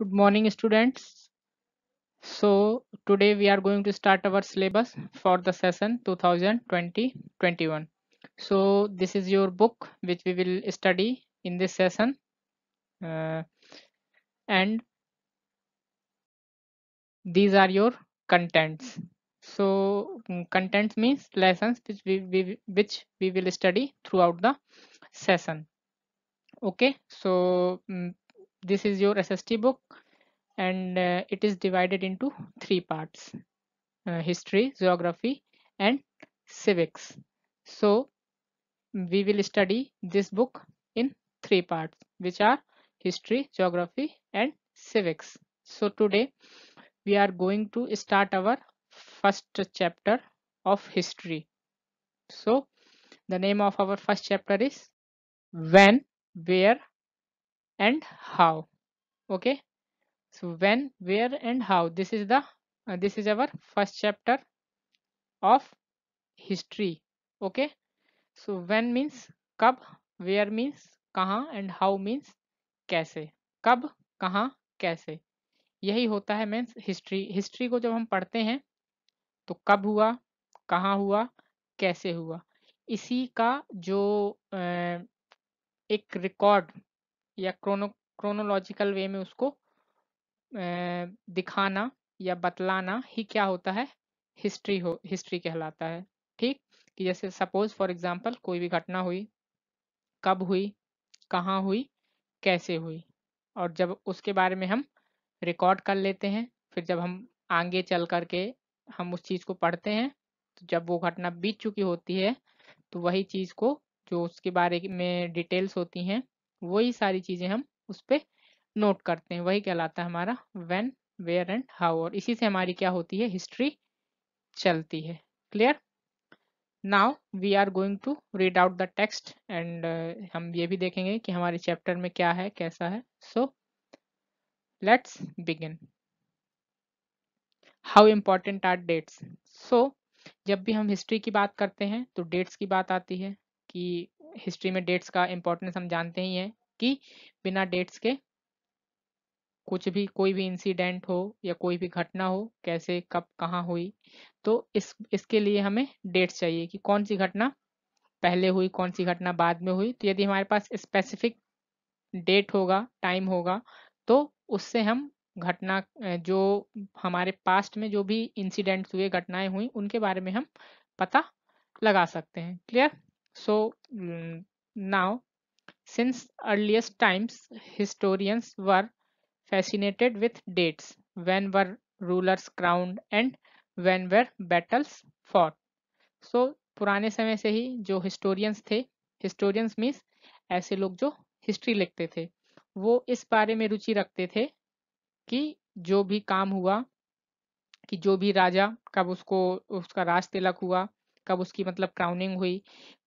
good morning students so today we are going to start our syllabus for the session 2020-21 so this is your book which we will study in this session uh, and these are your contents so mm, contents means lessons which we, we which we will study throughout the session okay so mm, this is your SST book and uh, it is divided into three parts uh, history geography and civics so we will study this book in three parts which are history geography and civics so today we are going to start our first chapter of history so the name of our first chapter is when where and how okay so when where and how this is the uh, this is our first chapter of history okay so when means kab where means kahan and how means कैसे कब कहाँ कैसे यही होता है means history history को जब हम पढ़ते हैं तो कब हुआ कहाँ हुआ कैसे हुआ इसी का जो एक रिकॉर्ड या क्रोनो क्रोनोलॉजिकल वे में उसको दिखाना या बतलाना ही क्या होता है हिस्ट्री हो हिस्ट्री कहलाता है ठीक कि जैसे सपोज फॉर एग्जांपल कोई भी घटना हुई कब हुई कहाँ हुई कैसे हुई और जब उसके बारे में हम रिकॉर्ड कर लेते हैं फिर जब हम आगे चल करके हम उस चीज़ को पढ़ते हैं तो जब वो घटना बीत चुकी होती है तो वही चीज़ को जो उसके बारे में डिटेल्स होती हैं वही सारी चीज़ें हम उस पर नोट करते हैं वही कहलाता है हमारा वेन वेयर एंड हाउ और इसी से हमारी क्या होती है हिस्ट्री चलती है clear now we are going to read out the text and हम ये भी देखेंगे कि हमारे चैप्टर में क्या है कैसा है so let's begin how important are dates so जब भी हम हिस्ट्री की बात करते हैं तो डेट्स की बात आती है कि हिस्ट्री में डेट्स का इम्पोर्टेंस हम जानते ही हैं कि बिना डेट्स के कुछ भी कोई भी इंसिडेंट हो या कोई भी घटना हो कैसे कब कहाँ हुई तो इस इसके लिए हमें डेट्स चाहिए कि कौन सी घटना पहले हुई कौन सी घटना बाद में हुई तो यदि हमारे पास स्पेसिफिक डेट होगा टाइम होगा तो उससे हम घटना जो हमारे पास्ट में जो भी इंसिडेंट्स हुए घटनाएं हुई उनके बारे में हम पता लगा सकते हैं clear so now since earliest times historians were fascinated with dates when were rulers crowned and when were battles fought so पुराने समय से ही जो हिस्टोरियंस थे हिस्टोरियंस मीन्स ऐसे लोग जो हिस्ट्री लिखते थे वो इस बारे में रुचि रखते थे कि जो भी काम हुआ कि जो भी राजा कब उसको उसका राज तिलक हुआ कब उसकी मतलब क्राउनिंग हुई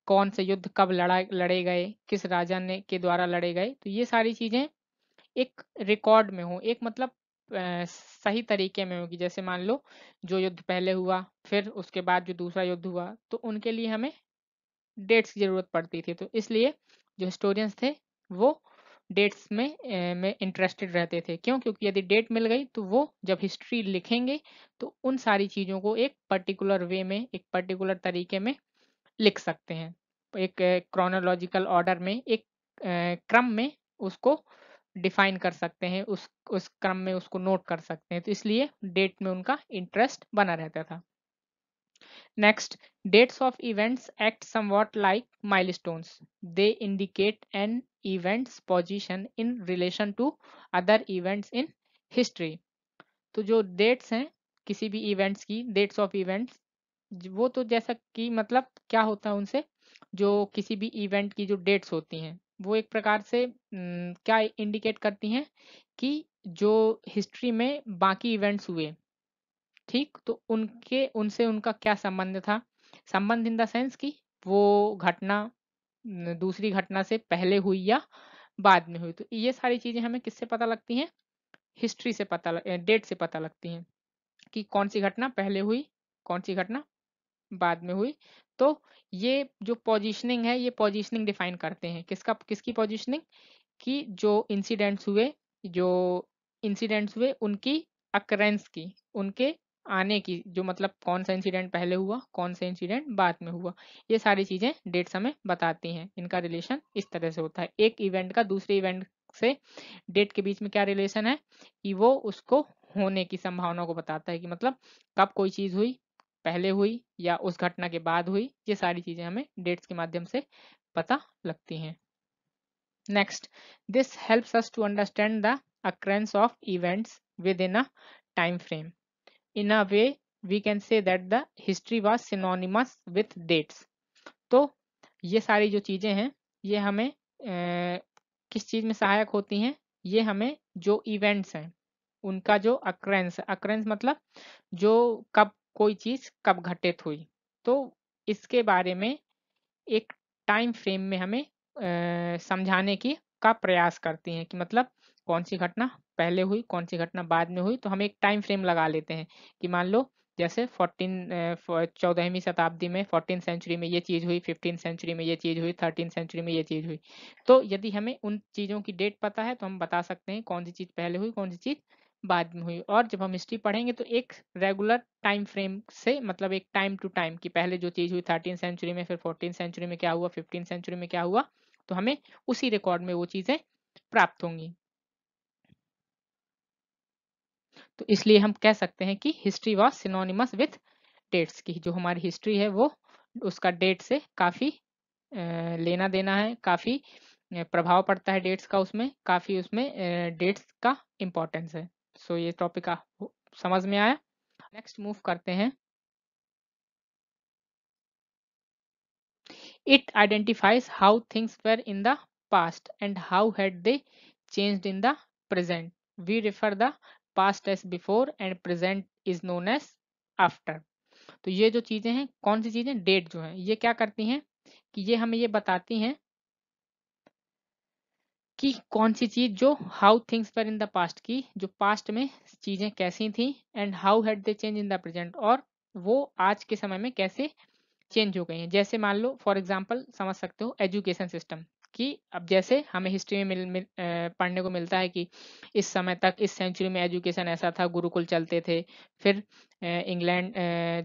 कौन से युद्ध कब लड़ा लड़े गए किस राजा ने के द्वारा लड़े गए तो ये सारी चीजें एक रिकॉर्ड में हो एक मतलब सही तरीके में होगी जैसे मान लो जो युद्ध पहले हुआ फिर उसके बाद जो दूसरा युद्ध हुआ तो उनके लिए हमें डेट्स की जरूरत पड़ती थी तो इसलिए जो हिस्टोरियंस थे वो डेट्स में में इंटरेस्टेड रहते थे क्यों क्योंकि यदि डेट मिल गई तो वो जब हिस्ट्री लिखेंगे तो उन सारी चीज़ों को एक पर्टिकुलर वे में एक पर्टिकुलर तरीके में लिख सकते हैं एक क्रोनोलॉजिकल ऑर्डर में एक क्रम में उसको डिफाइन कर सकते हैं उस उस क्रम में उसको नोट कर सकते हैं तो इसलिए डेट में उनका इंटरेस्ट बना रहता था next dates of events act somewhat like stones they indicate an events position in relation to other events in history तो जो डेट्स हैं किसी भी इवेंट्स की डेट्स ऑफ इवेंट्स वो तो जैसा कि मतलब क्या होता है उनसे जो किसी भी इवेंट की जो डेट्स होती हैं वो एक प्रकार से क्या इंडिकेट करती हैं कि जो हिस्ट्री में बाकी इवेंट्स हुए ठीक तो उनके उनसे उनका क्या संबंध था संबंध इन द सेंस कि वो घटना दूसरी घटना से पहले हुई या बाद में हुई तो ये सारी चीज़ें हमें किससे पता लगती हैं हिस्ट्री से पता डेट से पता लगती हैं कि कौन सी घटना पहले हुई कौन सी घटना बाद में हुई तो ये जो पोजीशनिंग है ये पोजीशनिंग डिफाइन करते हैं किसका किसकी पोजीशनिंग कि जो इंसिडेंट्स हुए जो इंसिडेंट्स हुए उनकी अक्रेंस की उनके आने की जो मतलब कौन सा इंसिडेंट पहले हुआ कौन सा इंसिडेंट बाद में हुआ ये सारी चीजें डेट समय बताती हैं इनका रिलेशन इस तरह से होता है एक इवेंट का दूसरे इवेंट से डेट के बीच में क्या रिलेशन है कि वो उसको होने की संभावना को बताता है कि मतलब कब कोई चीज हुई पहले हुई या उस घटना के बाद हुई ये सारी चीजें हमें डेट्स के माध्यम से पता लगती हैं next this helps us to understand the occurrences of events within a time frame in a way we can say that the history was synonymous with dates तो ये सारी जो चीज़ें हैं ये हमें ए, किस चीज़ में सहायक होती हैं ये हमें जो इवेंट्स हैं उनका जो अक्रेंस अक्रेंस मतलब जो कब कोई चीज़ कब घटित हुई तो इसके बारे में एक टाइम फ्रेम में हमें समझाने की का प्रयास करती हैं कि मतलब कौन सी घटना पहले हुई कौन सी घटना बाद में हुई तो हम एक टाइम फ्रेम लगा लेते हैं कि मान लो जैसे फोर्टीन चौदहवीं शताब्दी में फोर्टीन सेंचुरी में ये चीज़ हुई फिफ्टीन सेंचुरी में ये चीज़ हुई थर्टीन सेंचुरी में ये चीज़ हुई तो यदि हमें उन चीज़ों की डेट पता है तो हम बता सकते हैं कौन सी चीज़ पहले हुई कौन सी चीज़ बाद में हुई और जब हम हिस्ट्री पढ़ेंगे तो एक रेगुलर टाइम फ्रेम से मतलब एक टाइम टू टाइम कि पहले जो चीज़ हुई थर्टीन सेंचुरी में फिर फोर्टीन सेंचुरी में क्या हुआ फिफ्टीन सेंचुरी में क्या हुआ तो हमें उसी रिकॉर्ड में वो चीज़ें प्राप्त होंगी तो इसलिए हम कह सकते हैं कि history was synonymous with dates की जो हमारी हिस्ट्री है वो उसका डेट से काफ़ी लेना देना है काफ़ी प्रभाव पड़ता है डेट्स का उसमें काफ़ी उसमें डेट्स का इम्पोर्टेंस है सो ये टॉपिक समझ में आया नेक्स्ट मूव करते हैं it identifies how things were in the past and how had they change in the present we refer the past as before and present is known as after तो ये जो चीजें हैं कौन सी चीजें डेट जो है ये क्या करती हैं कि ये हमें ये बताती हैं कि कौन सी चीज जो हाउ थिंग्स पर इन द पास्ट की जो पास्ट में चीजें कैसी थी and how had they change in the present और वो आज के समय में कैसे चेंज हो गई हैं जैसे मान लो फॉर एग्जाम्पल समझ सकते हो एजुकेशन सिस्टम कि अब जैसे हमें हिस्ट्री में मिल, मिल आ, पढ़ने को मिलता है कि इस समय तक इस सेंचुरी में एजुकेशन ऐसा था गुरुकुल चलते थे फिर इंग्लैंड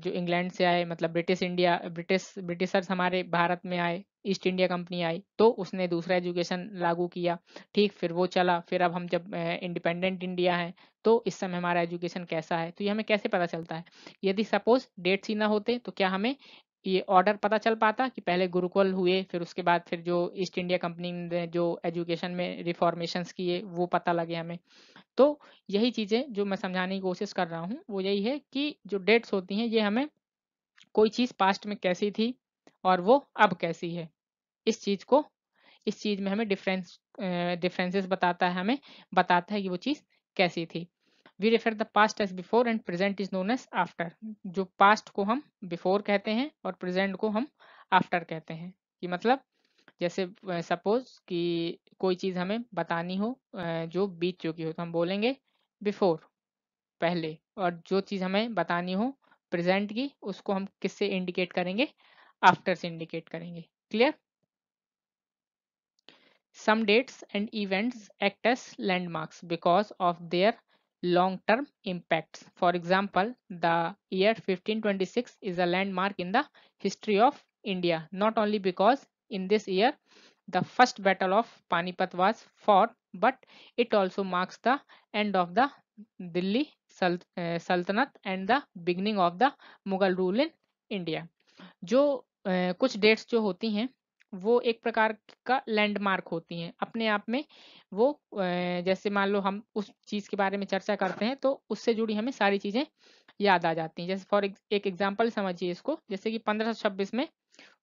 जो इंग्लैंड से आए मतलब ब्रिटिश इंडिया ब्रिटिश ब्रिटिशर्स हमारे भारत में आए ईस्ट इंडिया कंपनी आई तो उसने दूसरा एजुकेशन लागू किया ठीक फिर वो चला फिर अब हम जब इंडिपेंडेंट इंडिया है तो इस समय हमारा एजुकेशन कैसा है तो ये हमें कैसे पता चलता है यदि सपोज डेट्स ही ना होते तो क्या हमें ये ऑर्डर पता चल पाता कि पहले गुरुकुल हुए फिर उसके बाद फिर जो ईस्ट इंडिया कंपनी ने जो एजुकेशन में रिफॉर्मेशन किए वो पता लगे हमें तो यही चीज़ें जो मैं समझाने की कोशिश कर रहा हूँ वो यही है कि जो डेट्स होती हैं ये हमें कोई चीज़ पास्ट में कैसी थी और वो अब कैसी है इस चीज़ को इस चीज़ में हमें डिफरेंस डिफरेंसेस बताता है हमें बताता है कि वो चीज़ कैसी थी we refer the past as before and present is known as after जो पास्ट को हम बिफोर कहते हैं और प्रेजेंट को हम आफ्टर कहते हैं कि मतलब जैसे सपोज कि कोई चीज़ हमें बतानी हो जो बीत चुकी हो तो हम बोलेंगे बिफोर पहले और जो चीज़ हमें बतानी हो प्रेजेंट की उसको हम किससे इंडिकेट करेंगे आफ्टर से इंडिकेट करेंगे clear some dates and events act as landmarks because of their long-term impacts. For example, the year 1526 is a landmark in the history of India, not only because in this year the first battle of Panipat was fought, but it also marks the end of the Delhi Sultanate and the beginning of the Mughal rule in India. jo uh, कुछ dates जो होती हैं वो एक प्रकार का landmark होती हैं अपने आप में वो जैसे मान लो हम उस चीज़ के बारे में चर्चा करते हैं तो उससे जुड़ी हमें सारी चीज़ें याद आ जाती हैं जैसे फॉर एक एग्जाम्पल समझिए इसको जैसे कि 1526 में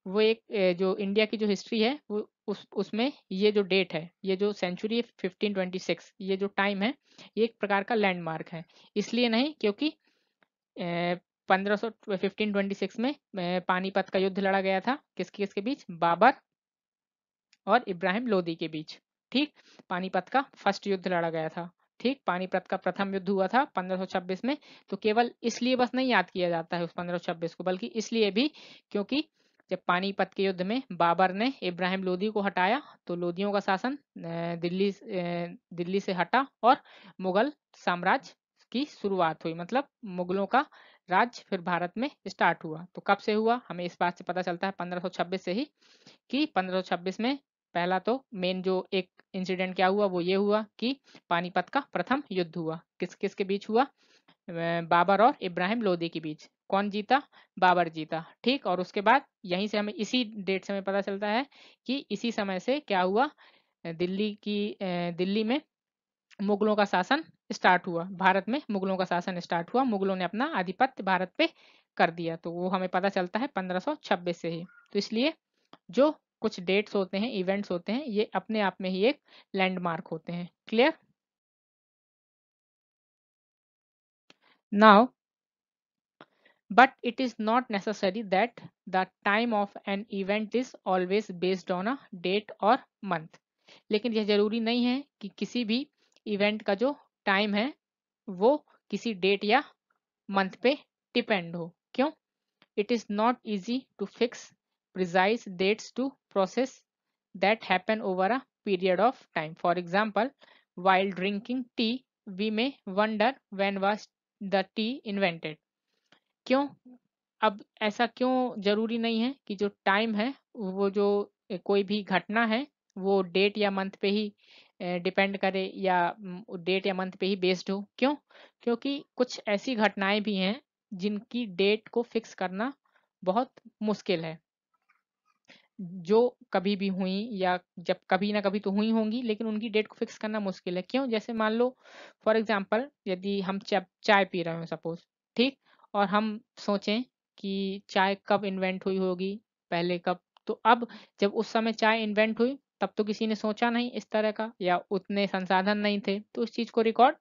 वो एक जो इंडिया की जो हिस्ट्री है वो उस उसमें ये जो डेट है ये जो सेंचुरी है ये जो टाइम है ये एक प्रकार का लैंडमार्क है इसलिए नहीं क्योंकि 1526 में पानीपत का युद्ध लड़ा गया था किसके किसके बीच बाबर और इब्राहिम लोदी के बीच ठीक पानीपत का फर्स्ट युद्ध लड़ा गया था ठीक पानीपत का प्रथम युद्ध हुआ था 1526 में तो केवल इसलिए बस नहीं याद किया जाता है उस 1526 को बल्कि इसलिए भी क्योंकि जब पानीपत के युद्ध में बाबर ने इब्राहिम लोदी को हटाया तो लोदियों का शासन दिल्ली दिल्ली से हटा और मुगल साम्राज्य की शुरुआत हुई मतलब मुगलों का राज्य फिर भारत में स्टार्ट हुआ तो कब से हुआ हमें इस बात से पता चलता है 1526 से ही कि 1526 में पहला तो मेन जो एक इंसिडेंट क्या हुआ वो ये हुआ कि पानीपत का प्रथम युद्ध हुआ किस किस के बीच हुआ बाबर और इब्राहिम लोदी के बीच कौन जीता बाबर जीता ठीक और उसके बाद यहीं से हमें इसी डेट से हमें पता चलता है कि इसी समय से क्या हुआ दिल्ली की दिल्ली में मुगलों का शासन स्टार्ट हुआ भारत में मुगलों का शासन स्टार्ट हुआ मुगलों ने अपना आधिपत्य भारत पे कर दिया तो वो हमें पता चलता है 1526 से ही तो इसलिए जो कुछ डेट्स होते हैं इवेंट्स होते हैं ये अपने आप में ही एक लैंडमार्क होते हैं clear now but it is not necessary that the time of an event is always based on a date और मंथ लेकिन यह जरूरी नहीं है कि किसी भी इवेंट का जो टाइम है वो किसी डेट या मंथ पे डिपेंड हो क्यों it is not easy to fix precise dates to process that happen over a period of time for example while drinking tea we may wonder when was the tea invented क्यों अब ऐसा क्यों जरूरी नहीं है कि जो टाइम है वो जो कोई भी घटना है वो डेट या मंथ पे ही डिपेंड करे या डेट या मंथ पे ही बेस्ड हो क्यों क्योंकि कुछ ऐसी घटनाएं भी हैं जिनकी डेट को फिक्स करना बहुत मुश्किल है जो कभी भी हुई या जब कभी ना कभी तो हुई होंगी लेकिन उनकी डेट को फिक्स करना मुश्किल है क्यों जैसे मान लो फॉर एग्जाम्पल यदि हम चाय पी रहे हो सपोज ठीक और हम सोचें कि चाय कब इन्वेंट हुई होगी पहले कब तो अब जब उस समय चाय इन्वेंट हुई तब तो किसी ने सोचा नहीं इस तरह का या उतने संसाधन नहीं थे तो उस चीज को रिकॉर्ड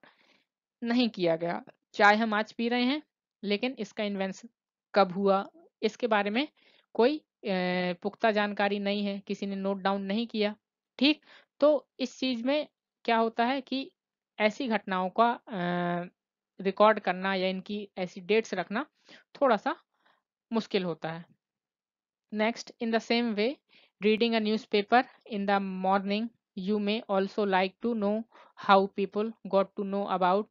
नहीं किया गया चाय हम आज पी रहे हैं लेकिन इसका इन्वेंशन कब हुआ इसके बारे में कोई पुख्ता जानकारी नहीं है किसी ने नोट डाउन नहीं किया ठीक तो इस चीज में क्या होता है कि ऐसी घटनाओं का रिकॉर्ड करना या इनकी ऐसी डेट्स रखना थोड़ा सा मुश्किल होता है next in the same way reading a newspaper in the morning you may also like to know how people got to know about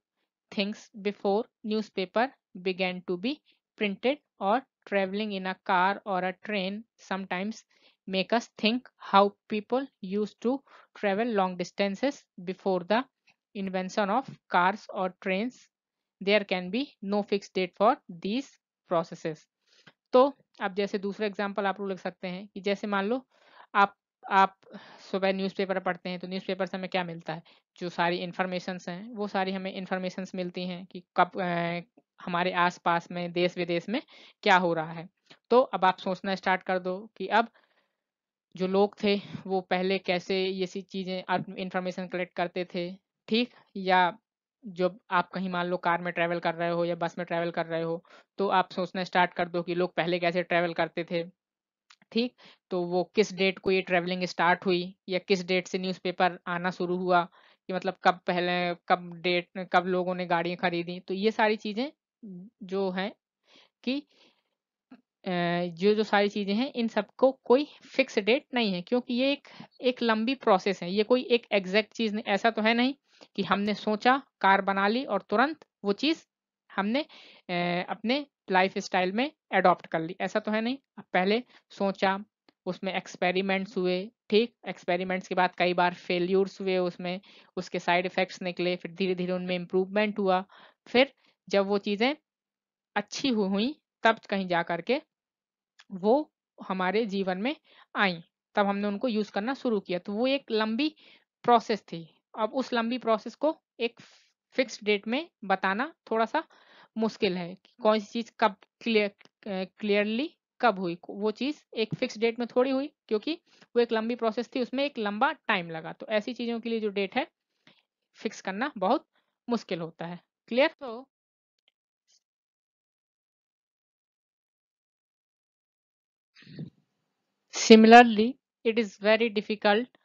things before newspaper began to be printed or traveling in a car or a train sometimes make us think how people used to travel long distances before the invention of cars or trains there can be no fixed date for these processes So. अब जैसे दूसरा example आप लोग लिख सकते हैं कि जैसे मान लो आप आप सुबह न्यूज़पेपर पढ़ते हैं तो न्यूज़पेपर से हमें क्या मिलता है जो सारी इन्फॉर्मेशंस हैं वो सारी हमें इन्फॉर्मेशंस मिलती हैं कि कब हमारे आसपास में देश विदेश में क्या हो रहा है तो अब आप सोचना स्टार्ट कर दो कि अब जो लोग थे वो पहले कैसे ये सी चीज़ें इन्फॉर्मेशन कलेक्ट करते थे ठीक या जब आप कहीं मान लो कार में ट्रैवल कर रहे हो या बस में ट्रैवल कर रहे हो तो आप सोचना स्टार्ट कर दो कि लोग पहले कैसे ट्रैवल करते थे ठीक तो वो किस डेट को ये ट्रैवलिंग स्टार्ट हुई या किस डेट से न्यूज़पेपर आना शुरू हुआ कि मतलब कब पहले कब डेट कब लोगों ने गाड़ियाँ खरीदी तो ये सारी चीज़ें जो हैं कि जो जो सारी चीज़ें हैं इन सबको कोई फिक्स डेट नहीं है क्योंकि ये एक एक लंबी प्रोसेस है ये कोई एक एग्जैक्ट चीज़ नहीं ऐसा तो है नहीं कि हमने सोचा कार बना ली और तुरंत वो चीज हमने अपने लाइफ स्टाइल में एडॉप्ट कर ली ऐसा तो है नहीं पहले सोचा उसमें एक्सपेरिमेंट्स हुए ठीक एक्सपेरिमेंट्स के बाद कई बार फेल्यूर्स हुए उसमें उसके साइड इफेक्ट्स निकले फिर धीरे धीरे उनमें इम्प्रूवमेंट हुआ फिर जब वो चीज़ें अच्छी हुई तब कहीं जा करके वो हमारे जीवन में आई तब हमने उनको यूज़ करना शुरू किया तो वो एक लंबी प्रोसेस थी अब उस लंबी प्रोसेस को एक फिक्स डेट में बताना थोड़ा सा मुश्किल है कौन सी चीज़ कब क्लियर क्लियरली कब हुई वो चीज़ एक फिक्स डेट में थोड़ी हुई क्योंकि वो एक लंबी प्रोसेस थी उसमें एक लंबा टाइम लगा तो ऐसी चीज़ों के लिए जो डेट है फिक्स करना बहुत मुश्किल होता है क्लियर तो similarly it is very difficult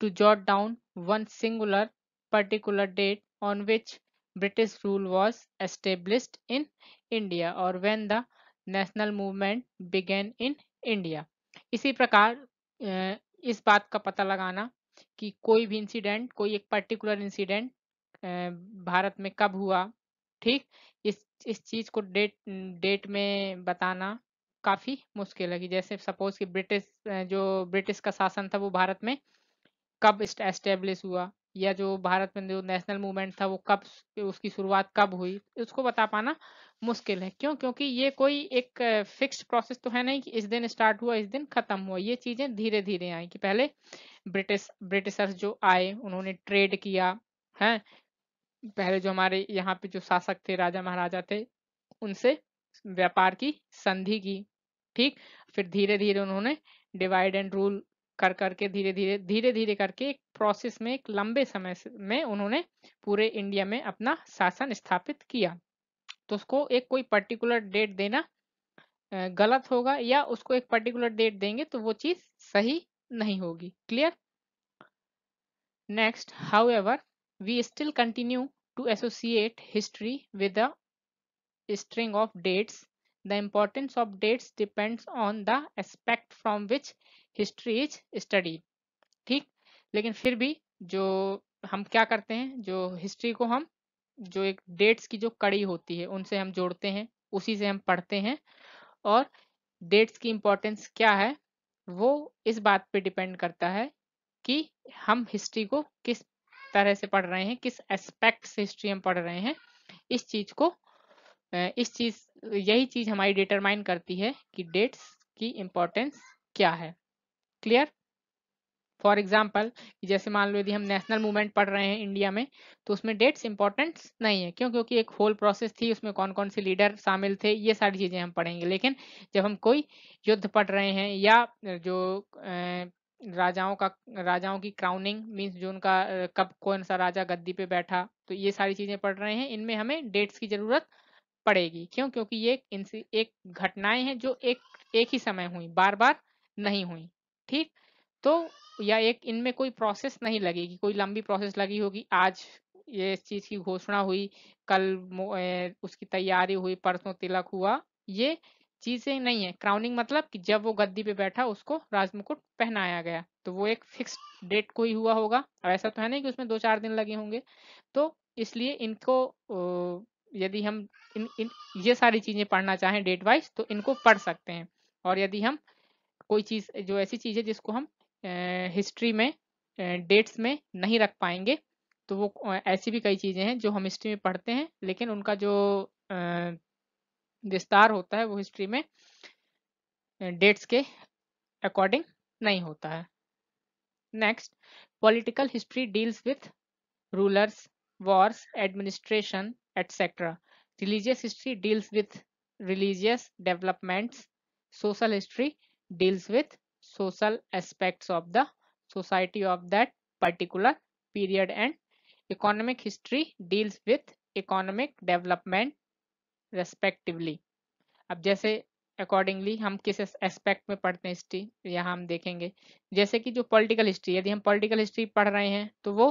to jot down one singular particular date on which British rule was established in India और when the national movement began in India. इसी प्रकार इस बात का पता लगाना कि कोई भी इंसिडेंट कोई एक पर्टिकुलर इंसिडेंट भारत में कब हुआ ठीक इस इस चीज को डेट डेट में बताना काफी मुश्किल है कि जैसे सपोज कि ब्रिटिश जो ब्रिटिश का शासन था वो भारत में कब एस्टेब्लिश हुआ या जो भारत में जो नेशनल मूवमेंट था वो कब उसकी शुरुआत कब हुई उसको बता पाना मुश्किल है क्यों क्योंकि ये कोई एक फिक्स्ड प्रोसेस तो है नहीं कि इस दिन स्टार्ट हुआ इस दिन खत्म हुआ ये चीजें धीरे धीरे आई कि पहले ब्रिटिश ब्रिटिशर्स जो आए उन्होंने ट्रेड किया है पहले जो हमारे यहाँ पे जो शासक थे राजा महाराजा थे उनसे व्यापार की संधि की ठीक फिर धीरे धीरे उन्होंने डिवाइड एंड रूल कर करके धीरे धीरे धीरे धीरे करके एक प्रोसेस में एक लंबे समय में उन्होंने पूरे इंडिया में अपना शासन स्थापित किया तो उसको एक कोई पर्टिकुलर डेट देना गलत होगा या उसको एक पर्टिकुलर डेट देंगे तो वो चीज सही नहीं होगी clear next however we still continue to associate history with a string of dates. The importance of dates depends on the aspect from history is study ठीक लेकिन फिर भी जो हम क्या करते हैं जो हिस्ट्री को हम जो एक डेट्स की जो कड़ी होती है उनसे हम जोड़ते हैं उसी से हम पढ़ते हैं और डेट्स की इम्पोर्टेंस क्या है वो इस बात पे डिपेंड करता है कि हम हिस्ट्री को किस तरह से पढ़ रहे हैं किस एस्पेक्ट से हिस्ट्री हम पढ़ रहे हैं इस चीज को इस चीज यही चीज हमारी डिटरमाइन करती है कि डेट्स की इम्पोर्टेंस क्या है क्लियर फॉर एग्जाम्पल जैसे मान लो यदि हम नेशनल मूवमेंट पढ़ रहे हैं इंडिया में तो उसमें डेट्स इंपॉर्टेंट नहीं है क्यों क्योंकि एक होल प्रोसेस थी उसमें कौन कौन से लीडर शामिल थे ये सारी चीज़ें हम पढ़ेंगे लेकिन जब हम कोई युद्ध पढ़ रहे हैं या जो राजाओं का राजाओं की क्राउनिंग मीन्स जो उनका कब कौन सा राजा गद्दी पे बैठा तो ये सारी चीज़ें पढ़ रहे हैं इनमें हमें डेट्स की ज़रूरत पड़ेगी क्यों क्योंकि ये एक घटनाएं हैं जो एक एक ही समय हुई बार बार नहीं हुई ठीक तो या एक इनमें कोई प्रोसेस नहीं लगेगी कोई लंबी प्रोसेस लगी होगी आज ये इस चीज़ की घोषणा हुई कल उसकी तैयारी हुई परसों तिलक हुआ ये चीज़ें नहीं है क्राउनिंग मतलब कि जब वो गद्दी पे बैठा उसको राजमुकुट पहनाया गया तो वो एक फिक्स डेट को ही हुआ होगा अब ऐसा तो है नहीं कि उसमें दो चार दिन लगे होंगे तो इसलिए इनको यदि हम इन, इन ये सारी चीज़ें पढ़ना चाहें डेट वाइज तो इनको पढ़ सकते हैं और यदि हम कोई चीज़ जो ऐसी चीज़ है जिसको हम हिस्ट्री में डेट्स में नहीं रख पाएंगे तो वो ऐसी भी कई चीज़ें हैं जो हम हिस्ट्री में पढ़ते हैं लेकिन उनका जो विस्तार होता है वो हिस्ट्री में डेट्स के अकॉर्डिंग नहीं होता है next political history deals with rulers wars administration etcetera religious history deals with religious developments social history deals with social aspects of the society of that particular period and economic history deals with economic development respectively अब जैसे accordingly हम किस aspect में पढ़ते हैं history या हम देखेंगे जैसे कि जो पॉलिटिकल हिस्ट्री यदि हम पॉलिटिकल हिस्ट्री पढ़ रहे हैं तो वो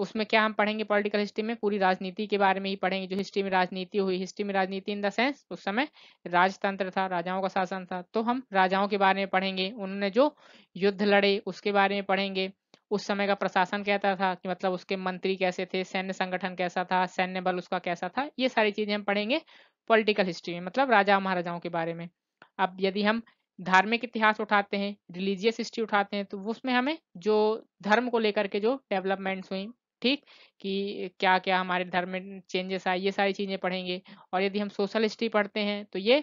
उसमें क्या हम पढ़ेंगे पॉलिटिकल हिस्ट्री में पूरी राजनीति के बारे में ही पढ़ेंगे जो हिस्ट्री में राजनीति हुई हिस्ट्री में राजनीति इन द सेंस उस समय राजतंत्र था राजाओं का शासन था तो हम राजाओं के बारे में पढ़ेंगे उन्होंने जो युद्ध लड़े उसके बारे में पढ़ेंगे उस समय का प्रशासन कहता था कि मतलब उसके मंत्री कैसे थे सैन्य संगठन कैसा था सैन्य बल उसका कैसा था ये सारी चीजें हम पढ़ेंगे पॉलिटिकल हिस्ट्री में मतलब राजा महाराजाओं के बारे में अब यदि हम धार्मिक इतिहास उठाते हैं रिलीजियस हिस्ट्री उठाते हैं तो उसमें हमें जो धर्म को लेकर के जो डेवलपमेंट्स हुई ठीक कि क्या क्या हमारे धर्म में चेंजेस आए ये सारी चीज़ें पढ़ेंगे और यदि हम सोशल हिस्ट्री पढ़ते हैं तो ये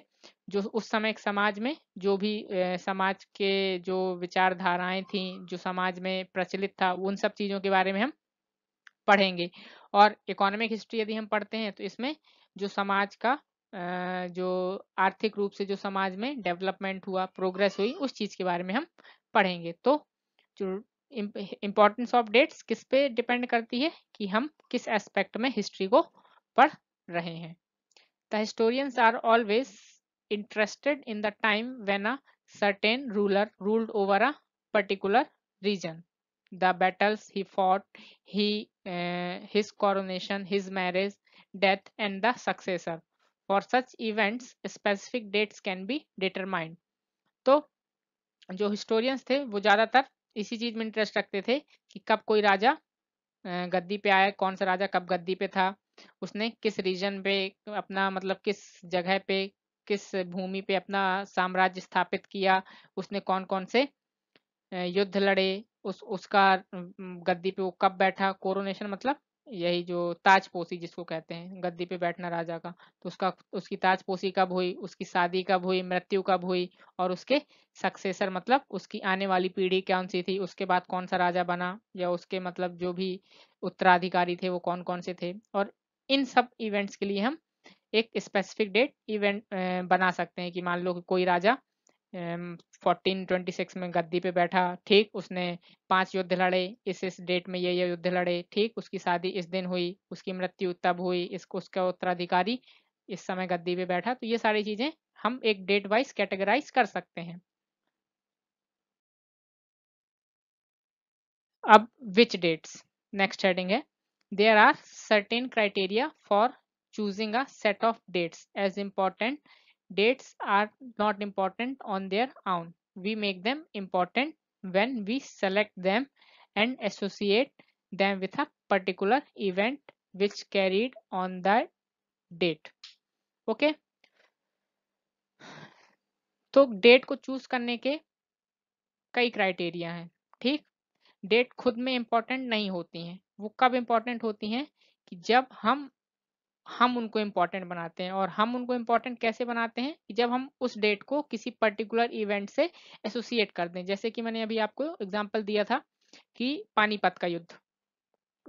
जो उस समय एक समाज में जो भी समाज के जो विचारधाराएं थी जो समाज में प्रचलित था उन सब चीज़ों के बारे में हम पढ़ेंगे और इकोनॉमिक हिस्ट्री यदि हम पढ़ते हैं तो इसमें जो समाज का जो आर्थिक रूप से जो समाज में डेवलपमेंट हुआ प्रोग्रेस हुई उस चीज़ के बारे में हम पढ़ेंगे तो जो इम्पोर्टेंस ऑफ डेट्स किस पे डिपेंड करती है कि हम किस एस्पेक्ट में हिस्ट्री को पढ़ रहे हैं the historians are always interested in the time when a certain ruler ruled over a particular region the battles he fought he his coronation his marriage death and the successor for such events specific dates can be determined तो जो historians थे वो ज़्यादातर इसी चीज़ में interest रखते थे कि कब कोई राजा गद्दी पे आया कौन सा राजा कब गद्दी पे था उसने किस रीजन पे अपना मतलब किस जगह पे किस भूमि पे अपना साम्राज्य स्थापित किया उसने कौन कौन से युद्ध लड़े उस उसका गद्दी पे वो कब बैठा कोरोनेशन मतलब यही जो ताजपोशी जिसको कहते हैं गद्दी पे बैठना राजा का तो उसका उसकी ताजपोशी कब हुई उसकी शादी कब हुई मृत्यु कब हुई और उसके सक्सेसर मतलब उसकी आने वाली पीढ़ी कौन सी थी उसके बाद कौन सा राजा बना या उसके मतलब जो भी उत्तराधिकारी थे वो कौन कौन से थे और इन सब इवेंट्स के लिए हम एक स्पेसिफिक डेट इवेंट बना सकते हैं कि मान लो कोई राजा फोर्टीन ट्वेंटी सिक्स में गद्दी पे बैठा ठीक उसने पांच युद्ध लड़े इस इस डेट में ये ये युद्ध लड़े ठीक उसकी शादी इस दिन हुई उसकी मृत्यु तब हुई इसको उसका उत्तराधिकारी इस समय गद्दी पे बैठा तो ये सारी चीजें हम एक डेट वाइज कैटेगराइज कर सकते हैं अब विच डेट्स नेक्स्ट हेडिंग है there are certain criteria for choosing a set of dates as important dates are not important on their own. We make them important when we select them and associate them with a particular event which carried on that date. Okay. तो date को choose करने के कई criteria हैं ठीक date खुद में important नहीं होती हैं वो कब इम्पॉर्टेंट होती हैं कि जब हम हम उनको इम्पोर्टेंट बनाते हैं और हम उनको इम्पोर्टेंट कैसे बनाते हैं जब हम उस डेट को किसी पर्टिकुलर इवेंट से एसोसिएट कर दें जैसे कि मैंने अभी आपको एग्जाम्पल दिया था कि पानीपत का युद्ध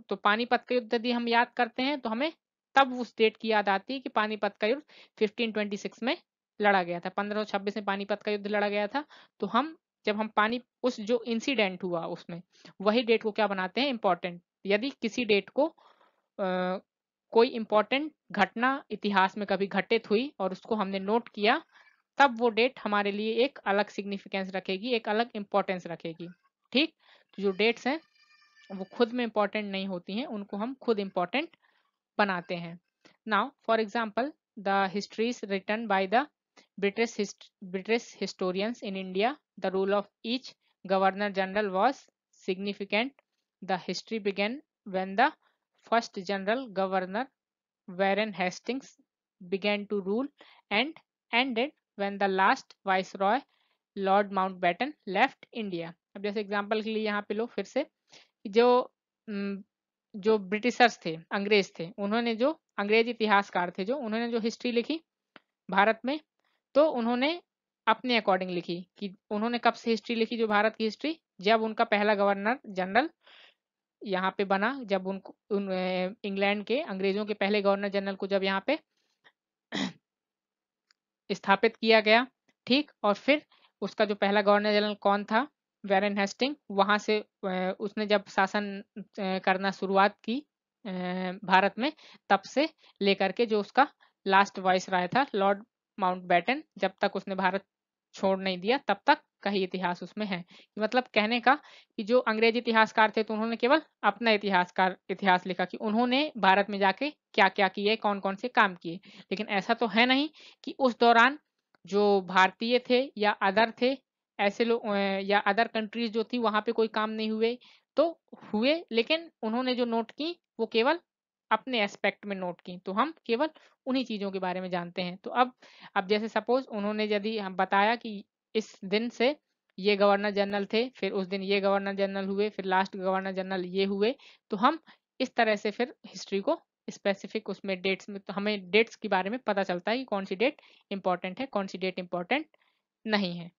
तो पानीपत का युद्ध यदि हम याद करते हैं तो हमें तब उस डेट की याद आती है कि पानीपत का युद्ध 1526 में लड़ा गया था 1526 में पानीपत का युद्ध लड़ा गया था तो हम जब हम पानी उस जो इंसिडेंट हुआ उसमें वही डेट को क्या बनाते हैं इंपॉर्टेंट यदि किसी डेट को कोई इम्पोर्टेंट घटना इतिहास में कभी घटित हुई और उसको हमने नोट किया तब वो डेट हमारे लिए एक अलग सिग्निफिकेंस रखेगी एक अलग इम्पोर्टेंस रखेगी ठीक तो जो डेट्स हैं वो खुद में इम्पोर्टेंट नहीं होती हैं उनको हम खुद इम्पोर्टेंट बनाते हैं now for example the histories written by the British British historians in India the rule of each governor general was significant the history began when the First General Governor Warren Hastings began to rule and ended when the last Viceroy Lord Mountbatten left India अब जैसे example के लिए यहाँ पे लोग फिर से jo जो ब्रिटिशर्स थे अंग्रेज थे उन्होंने जो अंग्रेज इतिहासकार थे जो उन्होंने जो हिस्ट्री लिखी भारत में तो उन्होंने अपने अकॉर्डिंग लिखी कि उन्होंने कब से हिस्ट्री लिखी जो भारत की हिस्ट्री जब उनका पहला गवर्नर जनरल यहाँ पे बना जब उनको उन इंग्लैंड के अंग्रेजों के पहले गवर्नर जनरल को जब यहाँ पे स्थापित किया गया ठीक और फिर उसका जो पहला गवर्नर जनरल कौन था वेरन हेस्टिंग वहां से उसने जब शासन करना शुरुआत की भारत में तब से लेकर के जो उसका लास्ट वॉइस राय था लॉर्ड माउंट बैटन जब तक उसने भारत छोड़ नहीं दिया तब तक का ही इतिहास उसमें है मतलब कहने का कि जो अंग्रेज इतिहासकार थे तो उन्होंने केवल अपना इतिहासकार इतिहास लिखा कि उन्होंने भारत में जाके क्या क्या किए कौन कौन से काम किए लेकिन ऐसा तो है नहीं कि उस दौरान जो भारतीय थे या अदर थे ऐसे लोग या अदर कंट्रीज जो थी वहां पे कोई काम नहीं हुए तो हुए लेकिन उन्होंने जो नोट की वो केवल अपने एस्पेक्ट में नोट की तो हम केवल उन्हीं चीज़ों के बारे में जानते हैं तो अब अब जैसे सपोज उन्होंने यदि हम बताया कि इस दिन से ये गवर्नर जनरल थे फिर उस दिन ये गवर्नर जनरल हुए फिर लास्ट गवर्नर जनरल ये हुए तो हम इस तरह से फिर हिस्ट्री को स्पेसिफिक उसमें डेट्स में तो हमें डेट्स के बारे में पता चलता है कि कौन सी डेट इंपॉर्टेंट है कौन सी डेट इंपॉर्टेंट नहीं है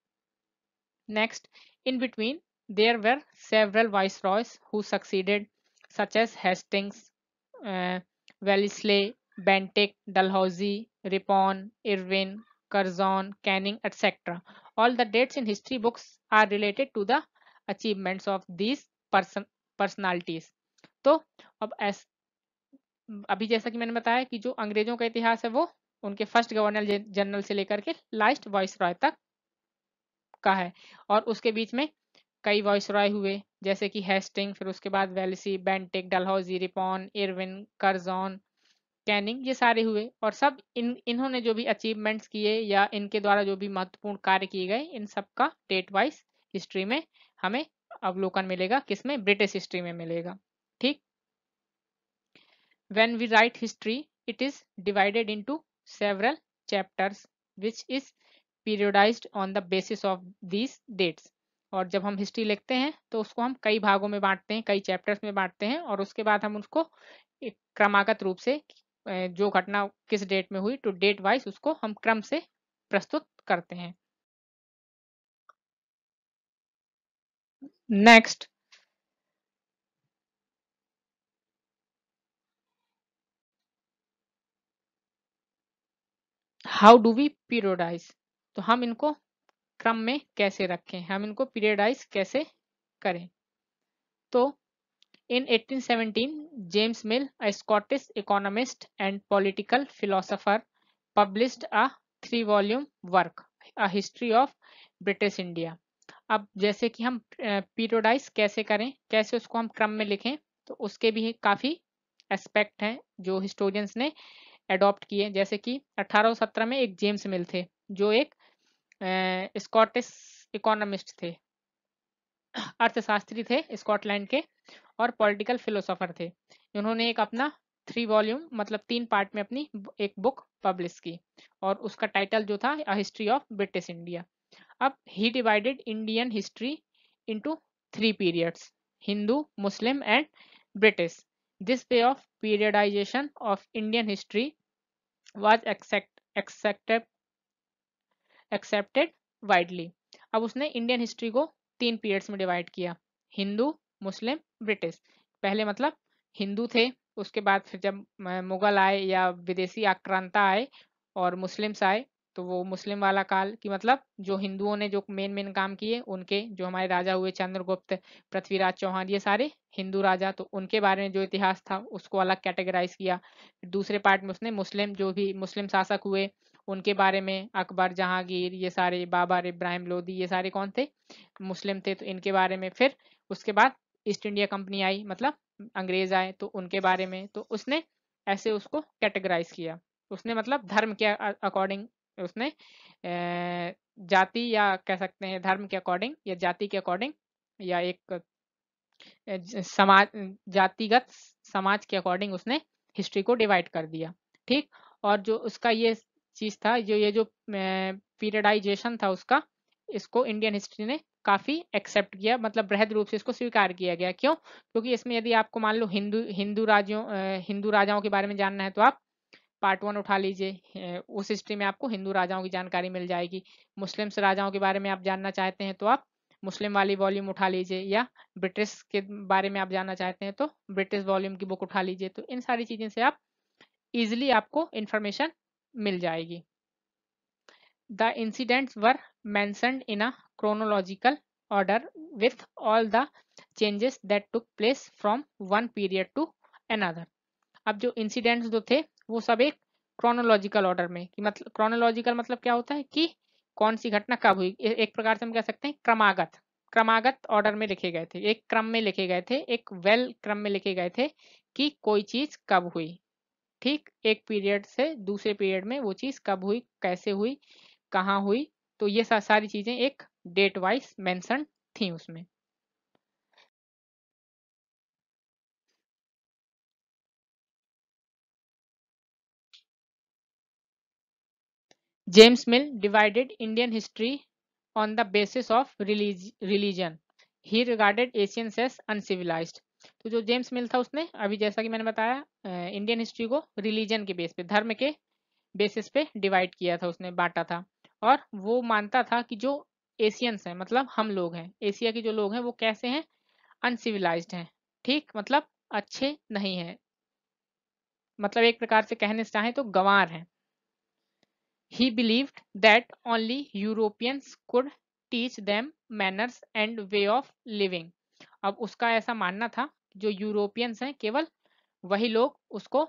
next in between there were several viceroys who succeeded such as Hastings Wellesley Bentinck Dalhousie Ripon Irwin Curzon Canning etcetera all the dates in history books are related to the achievements of these person personalities तो अब ऐस अभी जैसा कि मैंने बताया कि जो अंग्रेजों का इतिहास है वो उनके फर्स्ट गवर्नर जनरल से लेकर के लास्ट वॉइस रॉय तक का है और उसके बीच में कई वॉइस रॉय हुए जैसे कि हेस्टिंग फिर उसके बाद Wellesley Bentinck Dalhousie Ripon Irwin Curzon Canning ये सारे हुए और सब इन इन्होंने जो भी अचीवमेंट्स किए या इनके द्वारा जो भी महत्वपूर्ण कार्य किए गए इन सब का डेट वाइज हिस्ट्री में हमें अवलोकन मिलेगा किसमें ब्रिटिश हिस्ट्री में मिलेगा ठीक when we write history it is divided into several chapters which is periodize on the basis of these dates और जब हम हिस्ट्री लिखते हैं तो उसको हम कई भागों में बांटते हैं कई चैप्टर्स में बांटते हैं और उसके बाद हम उसको क्रमागत रूप से जो घटना किस डेट में हुई टू तो डेट वाइज उसको हम क्रम से प्रस्तुत करते हैं next how do we periodize तो हम इनको क्रम में कैसे रखें हम इनको पीरियडाइज कैसे करें तो In 1817, James Mill, a Scottish economist and political philosopher, published a three volume work a history of British India अब जैसे कि हम पीरियोडाइज कैसे करें कैसे उसको हम क्रम में लिखें तो उसके भी काफ़ी एस्पेक्ट हैं जो हिस्टोरियंस ने अडोप्ट किए जैसे कि 1817 में एक जेम्स मिल थे जो एक स्कॉटिश इकोनॉमिस्ट थे अर्थशास्त्री थे स्कॉटलैंड के और पॉलिटिकल फिलोसोफर थे उन्होंने एक अपना थ्री वॉल्यूम मतलब तीन पार्ट में अपनी एक बुक पब्लिश की और उसका टाइटल जो था a history of British India अब he divided Indian history into three periods Hindu Muslim and British this way of periodization of Indian history was accepted widely अब उसने इंडियन हिस्ट्री को तीन पीरियड्स में डिवाइड किया हिंदू मुस्लिम ब्रिटिश पहले मतलब हिंदू थे उसके बाद फिर जब मुगल आए या विदेशी आक्रांता आए और मुस्लिम्स आए तो वो मुस्लिम वाला काल की मतलब जो हिंदुओं ने जो मेन मेन काम किए उनके जो हमारे राजा हुए चंद्रगुप्त पृथ्वीराज चौहान ये सारे हिंदू राजा तो उनके बारे में जो इतिहास था उसको अलग कैटेगराइज किया दूसरे पार्ट में उसने मुस्लिम जो भी मुस्लिम शासक हुए उनके बारे में अकबर जहांगीर ये सारे बाबर इब्राहिम लोधी ये सारे कौन थे मुस्लिम थे तो इनके बारे में फिर उसके बाद ईस्ट इंडिया कंपनी आई मतलब अंग्रेज आए तो उनके बारे में तो उसने ऐसे उसको कैटेगराइज किया उसने मतलब धर्म के अकॉर्डिंग उसने जाति या कह सकते हैं धर्म के अकॉर्डिंग या जाति के अकॉर्डिंग या एक समाज जातिगत समाज के अकॉर्डिंग उसने हिस्ट्री को डिवाइड कर दिया ठीक और जो उसका ये चीज़ था जो ये जो पीरियडाइजेशन था उसका इसको इंडियन हिस्ट्री ने काफ़ी एक्सेप्ट किया मतलब बृहद रूप से इसको स्वीकार किया गया क्यों क्योंकि इसमें यदि आपको मान लो हिंदू हिंदू राज्यों हिंदू राजाओं के बारे में जानना है तो आप पार्ट वन उठा लीजिए उस हिस्ट्री में आपको हिंदू राजाओं की जानकारी मिल जाएगी मुस्लिम्स राजाओं के बारे में आप जानना चाहते हैं तो आप मुस्लिम वाली वॉल्यूम उठा लीजिए या ब्रिटिश के बारे में आप जानना चाहते हैं तो ब्रिटिश वॉल्यूम की बुक उठा लीजिए तो इन सारी चीज़ों से आप इजिली आपको इन्फॉर्मेशन मिल जाएगी the incidents were mentioned in a chronological order with all the changes that took place from one period to another अब जो इंसिडेंट्स जो थे वो सब एक क्रोनोलॉजिकल ऑर्डर में कि मतलब क्रोनोलॉजिकल मतलब क्या होता है कि कौन सी घटना कब हुई एक प्रकार से हम कह सकते हैं क्रमागत क्रमागत ऑर्डर में लिखे गए थे एक क्रम में लिखे गए थे एक वेल क्रम में लिखे गए थे कि कोई चीज कब हुई ठीक एक पीरियड से दूसरे पीरियड में वो चीज़ कब हुई कैसे हुई कहाँ हुई तो ये सारी चीज़ें एक डेट वाइज मैंसन थी उसमें James Mill divided Indian history on the basis of release religion he regarded Asians as uncivilized तो जो जेम्स मिल था उसने अभी जैसा कि मैंने बताया इंडियन हिस्ट्री को रिलीजन के बेस पे धर्म के बेसिस पे डिवाइड किया था उसने बांटा था और वो मानता था कि जो एशियंस हैं मतलब हम लोग हैं एशिया के जो लोग हैं वो कैसे हैं अनसिविलाइज हैं ठीक मतलब अच्छे नहीं हैं मतलब एक प्रकार से कहने से चाहें तो गंवार हैं he believed that only Europeans could teach them manners and way of living अब उसका ऐसा मानना था जो यूरोपियंस हैं केवल वही लोग उसको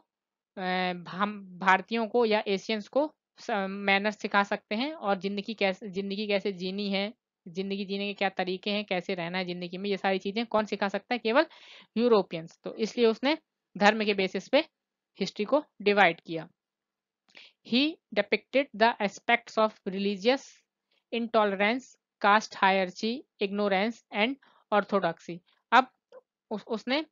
भारतीयों को या एशियंस को मैनर्स सिखा सकते हैं और जिंदगी कैसे जिंदगी कैसे जीनी है जिंदगी जीने के क्या तरीके हैं कैसे रहना है जिंदगी में ये सारी चीजें कौन सिखा सकता है केवल यूरोपियंस तो इसलिए उसने धर्म के बेसिस पे हिस्ट्री को डिवाइड किया he depicted the aspects of religious intolerance caste hierarchy ignorance and orthodoxy अब उस, उसने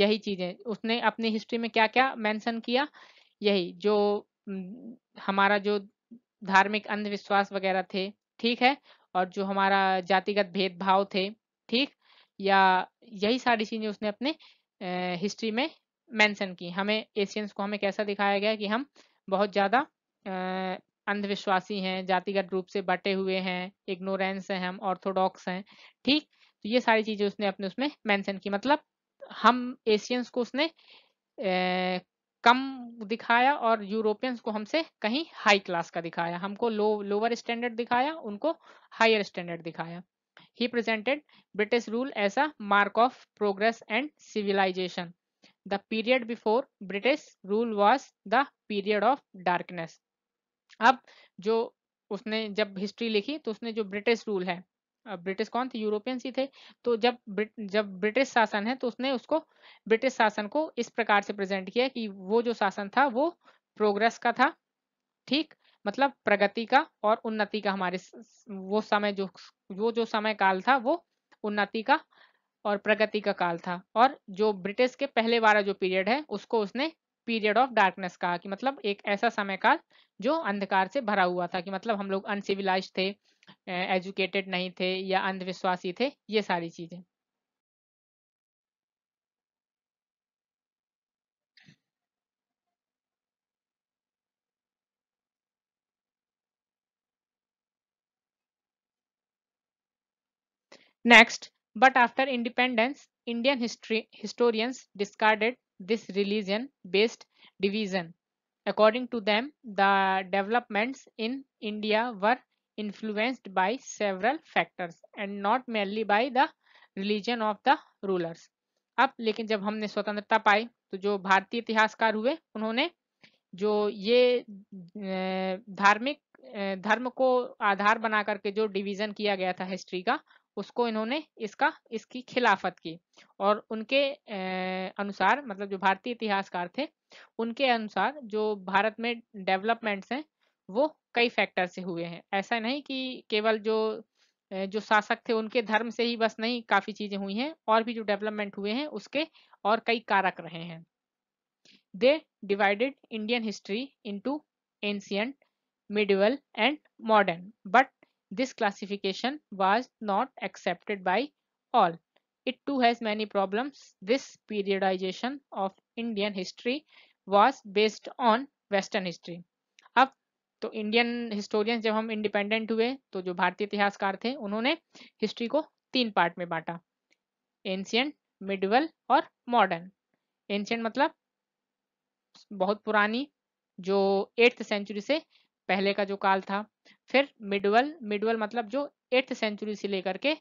यही चीजें उसने अपनी हिस्ट्री में क्या क्या मेंशन किया यही जो हमारा जो धार्मिक अंधविश्वास वगैरह थे ठीक है और जो हमारा जातिगत भेदभाव थे ठीक या यही सारी चीजें उसने अपने हिस्ट्री में मेंशन की हमें एशियंस को हमें कैसा दिखाया गया कि हम बहुत ज़्यादा अंधविश्वासी हैं जातिगत रूप से बटे हुए हैं इग्नोरेंस हैं हम ऑर्थोडॉक्स हैं ठीक तो ये सारी चीजें उसने अपने उसमें मेंशन की मतलब हम एशियंस को उसने ए, कम दिखाया और यूरोपियंस को हमसे कहीं हाई क्लास का दिखाया हमको लो लोअर स्टैंडर्ड दिखाया उनको हायर स्टैंडर्ड दिखाया he presented British rule as a mark of progress and civilization the period before British rule was the period of darkness अब जो उसने जब हिस्ट्री लिखी तो उसने जो ब्रिटिश रूल है ब्रिटिश कौन थे यूरोपियन ही थे तो जब जब ब्रिटिश शासन है तो उसने उसको ब्रिटिश शासन को इस प्रकार से प्रेजेंट किया कि वो जो शासन था वो प्रोग्रेस का था ठीक मतलब प्रगति का और उन्नति का हमारे वो समय जो वो जो समय काल था वो उन्नति का और प्रगति का काल था और जो ब्रिटिश के पहले वाला जो पीरियड है उसको उसने पीरियड ऑफ डार्कनेस कहा कि मतलब एक ऐसा समय काल जो अंधकार से भरा हुआ था कि मतलब हम लोग अनसिविलाइज थे एजुकेटेड नहीं थे या अंधविश्वासी थे ये सारी चीजें next but after independence Indian history historians discarded this religion based division according to them the developments in India were influenced by several factors and not merely by the religion of the rulers अब लेकिन जब हमने स्वतंत्रता पाई तो जो भारतीय इतिहासकार हुए उन्होंने जो ये धार्मिक धर्म को आधार बना करके जो डिवीजन किया गया था हिस्ट्री का उसको इन्होंने इसका इसकी खिलाफत की और उनके अनुसार मतलब जो भारतीय इतिहासकार थे उनके अनुसार जो भारत में डेवलपमेंट्स हैं वो कई फैक्टर से हुए हैं ऐसा नहीं कि केवल जो जो शासक थे उनके धर्म से ही बस नहीं काफी चीजें हुई हैं और भी जो डेवलपमेंट हुए हैं उसके और कई कारक रहे हैं they divided Indian history into ancient medieval and modern but this classification was not accepted by all it too has many problem this periodization of Indian history was based on western history तो Indian historians जब हम independent हुए तो जो भारतीय इतिहासकार थे उन्होंने हिस्ट्री को तीन पार्ट में बांटा एंशियंट मिडवल और मॉडर्न एंशियंट मतलब बहुत पुरानी जो एट्थ सेंचुरी से पहले का जो काल था फिर मिडवल मिडवल मतलब जो एट्थ सेंचुरी से लेकर के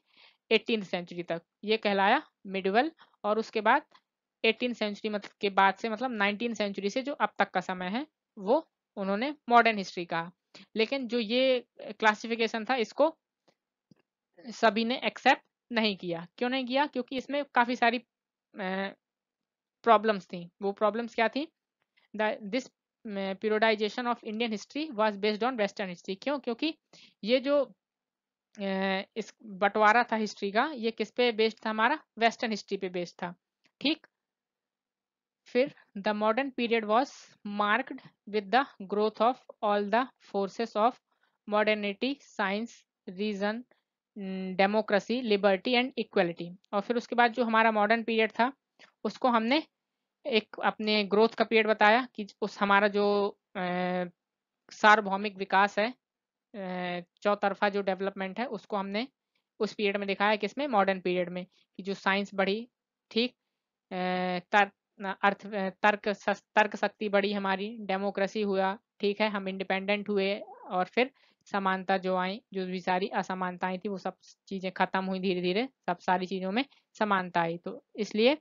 एटीन सेंचुरी तक ये कहलाया मिडवल और उसके बाद एटीन सेंचुरी मतलब के बाद से मतलब नाइनटीन सेंचुरी से जो अब तक का समय है वो उन्होंने मॉडर्न हिस्ट्री कहा लेकिन जो ये क्लासिफिकेशन था इसको सभी ने एक्सेप्ट नहीं किया क्यों नहीं किया क्योंकि इसमें काफ़ी सारी प्रॉब्लम्स थी वो प्रॉब्लम्स क्या थी this periodization of Indian history was based on western history क्यों क्योंकि ये जो इस बंटवारा था हिस्ट्री का ये किस पे बेस्ड था हमारा वेस्टर्न हिस्ट्री पे बेस्ड था ठीक फिर the modern period was marked with the growth of all the forces of modernity science reason democracy liberty and equality और फिर उसके बाद जो हमारा मॉडर्न पीरियड था उसको हमने एक अपने ग्रोथ का पीरियड बताया कि उस हमारा जो सार्वभौमिक विकास है चौतरफा जो डेवलपमेंट है उसको हमने उस पीरियड में दिखाया कि इसमें मॉडर्न पीरियड में कि जो साइंस बढ़ी ठीक अर्थ तर्क तर्क शक्ति बढ़ी हमारी डेमोक्रेसी हुआ ठीक है हम इंडिपेंडेंट हुए और फिर समानता जो आई जो भी सारी असमानताएं थी वो सब चीजें खत्म हुई धीरे धीरे सब सारी चीजों में समानता आई तो इसलिए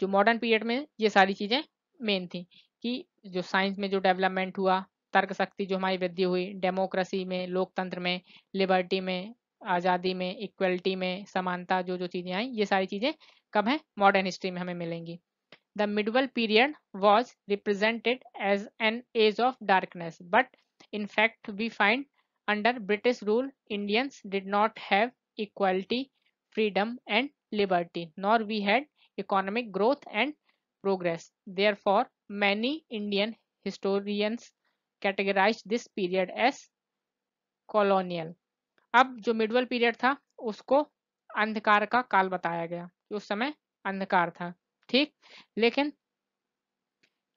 जो मॉडर्न पीरियड में ये सारी चीजें मेन थी कि जो साइंस में जो डेवलपमेंट हुआ तर्क शक्ति जो हमारी वृद्धि हुई डेमोक्रेसी में लोकतंत्र में लिबर्टी में आज़ादी में इक्वलिटी में समानता जो जो चीज़ें आई ये सारी चीज़ें कब है मॉडर्न हिस्ट्री में हमें मिलेंगी the medieval period was represented as an age of darkness but in fact we find under British rule Indians did not have equality freedom and liberty nor we had economic growth and progress therefore many Indian historians categorize this period as colonial अब जो medieval period था उसको अंधकार का काल बताया गया उस समय अंधकार था ठीक लेकिन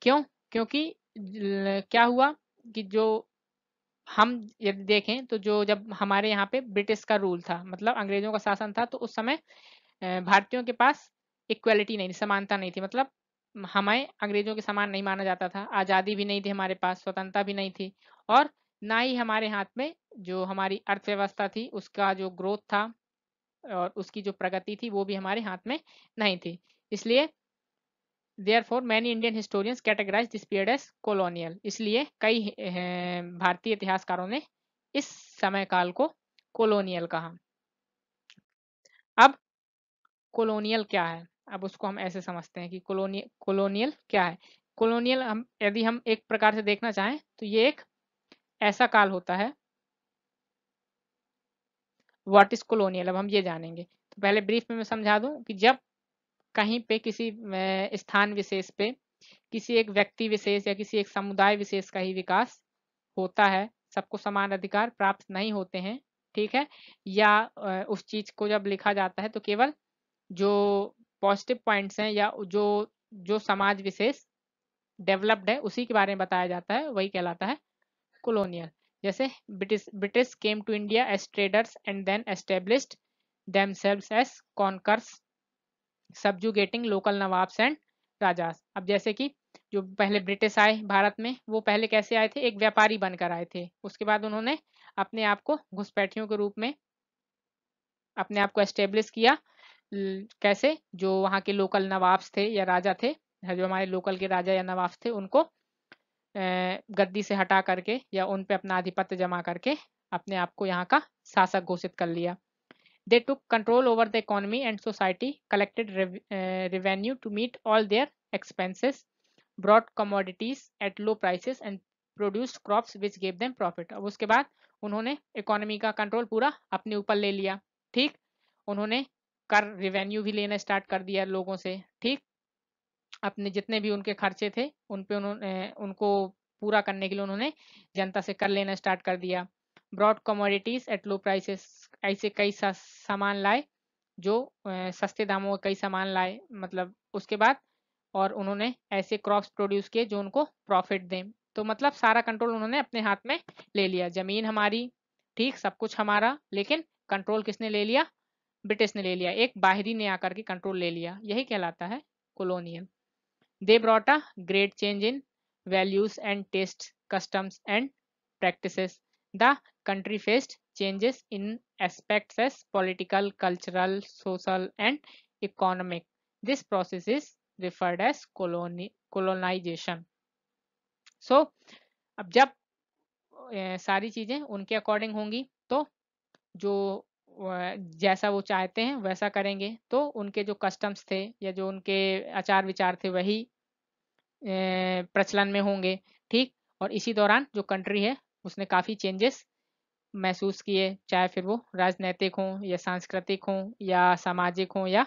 क्यों क्योंकि क्या हुआ कि जो हम यदि देखें तो जो जब हमारे यहाँ पे ब्रिटिश का रूल था मतलब अंग्रेजों का शासन था तो उस समय भारतीयों के पास इक्वलिटी नहीं समानता नहीं थी मतलब हमें अंग्रेजों के समान नहीं माना जाता था आज़ादी भी नहीं थी हमारे पास स्वतंत्रता भी नहीं थी और ना ही हमारे हाथ में जो हमारी अर्थव्यवस्था थी उसका जो ग्रोथ था और उसकी जो प्रगति थी वो भी हमारे हाथ में नहीं थी इसलिए for many Indian historians categorize this period as colonial इसलिए कई भारतीय इतिहासकारों ने इस समय काल को कॉलोनियल कहा अब कॉलोनियल क्या है अब उसको हम ऐसे समझते हैं कि कॉलोनियल कॉलोनियल क्या है कॉलोनियल हम यदि हम एक प्रकार से देखना चाहें तो ये एक ऐसा काल होता है व्हाट इज कॉलोनियल अब हम ये जानेंगे तो पहले ब्रीफ में मैं समझा दूं कि जब कहीं पे किसी स्थान विशेष पे किसी एक व्यक्ति विशेष या किसी एक समुदाय विशेष का ही विकास होता है सबको समान अधिकार प्राप्त नहीं होते हैं ठीक है या उस चीज को जब लिखा जाता है तो केवल जो पॉजिटिव पॉइंट्स हैं या जो जो समाज विशेष डेवलप्ड है उसी के बारे में बताया जाता है वही कहलाता है कॉलोनियल जैसे British British came to India as traders and then establish established selves as conquerors subjugating local nawabs and rajas अब जैसे कि जो पहले ब्रिटिश आए भारत में वो पहले कैसे आए थे एक व्यापारी बनकर आए थे उसके बाद उन्होंने अपने आप को घुसपैठियों के रूप में अपने आप को एस्टेब्लिश किया कैसे जो वहाँ के लोकल नवाब्स थे या राजा थे जो हमारे लोकल के राजा या नवाब थे उनको गद्दी से हटा करके या उन पे अपना आधिपत्य जमा करके अपने आप को यहाँ का शासक घोषित कर लिया they took control over the economy and society collected revenue to meet all their expenses bought commodities at low prices and produced crops which gave them profit अब उसके बाद उन्होंने इकोनॉमी का कंट्रोल पूरा अपने ऊपर ले लिया ठीक उन्होंने कर रिवेन्यू भी लेना स्टार्ट कर दिया लोगों से ठीक अपने जितने भी उनके खर्चे थे उन पे उन्होंने उनको पूरा करने के लिए उन्होंने जनता से कर लेना स्टार्ट कर दिया bought commodities at low prices ऐसे कई सामान लाए जो सस्ते दामों में कई सामान लाए मतलब उसके बाद और उन्होंने ऐसे क्रॉप्स प्रोड्यूस किए जो उनको प्रॉफिट दें तो मतलब सारा कंट्रोल उन्होंने अपने हाथ में ले लिया जमीन हमारी ठीक सब कुछ हमारा लेकिन कंट्रोल किसने ले लिया ब्रिटिश ने ले लिया एक बाहरी ने आकर के कंट्रोल ले लिया यही कहलाता है colonial They brought a great change in values and tastes, customs and practices. The country faced changes in aspects as political, cultural, social and economic. This process is referred as colony colonization. so, ab jab ए, सारी चीज़ें उनके according होंगी तो जो जैसा वो चाहते हैं वैसा करेंगे तो उनके जो कस्टम्स थे या जो उनके आचार विचार थे वही प्रचलन में होंगे ठीक और इसी दौरान जो कंट्री है उसने काफ़ी चेंजेस महसूस किए चाहे फिर वो राजनैतिक हों या सांस्कृतिक हों या सामाजिक हों या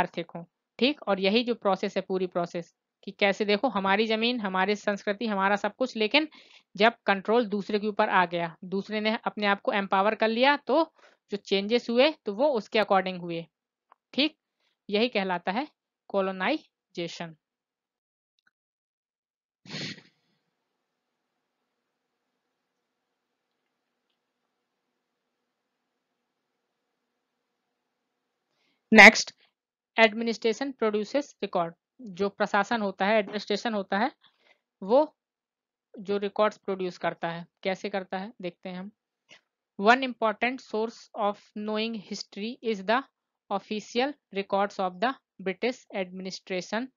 आर्थिक हों ठीक और यही जो प्रोसेस है पूरी प्रोसेस कि कैसे देखो हमारी जमीन हमारी संस्कृति हमारा सब कुछ लेकिन जब कंट्रोल दूसरे के ऊपर आ गया दूसरे ने अपने आप को एम्पावर कर लिया तो जो चेंजेस हुए तो वो उसके अकॉर्डिंग हुए ठीक यही कहलाता है colonization next administration produces record जो प्रशासन होता है एडमिनिस्ट्रेशन होता है वो जो रिकॉर्ड्स प्रोड्यूस करता है कैसे करता है देखते हैं हम One important source of knowing history is the official records of the British administration.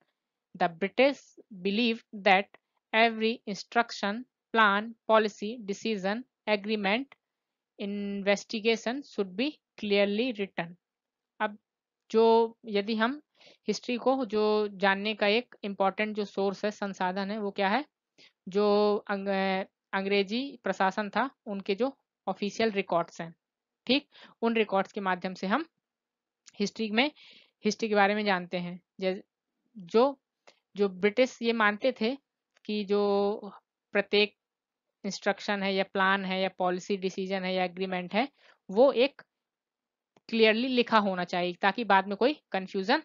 The British believed that every instruction, plan, policy, decision, agreement, investigation should be clearly written. अब जो यदि हम हिस्ट्री को जो जानने का एक इम्पॉर्टेंट जो सोर्स है संसाधन है वो क्या है जो अंग्रेजी प्रशासन था उनके जो ऑफिशियल रिकॉर्ड्स हैं ठीक उन रिकॉर्ड्स के माध्यम से हम हिस्ट्री में हिस्ट्री के बारे में जानते हैं जो जो ब्रिटिश ये मानते थे कि जो प्रत्येक इंस्ट्रक्शन है या प्लान है या पॉलिसी डिसीजन है या एग्रीमेंट है वो एक क्लियरली लिखा होना चाहिए ताकि बाद में कोई कंफ्यूजन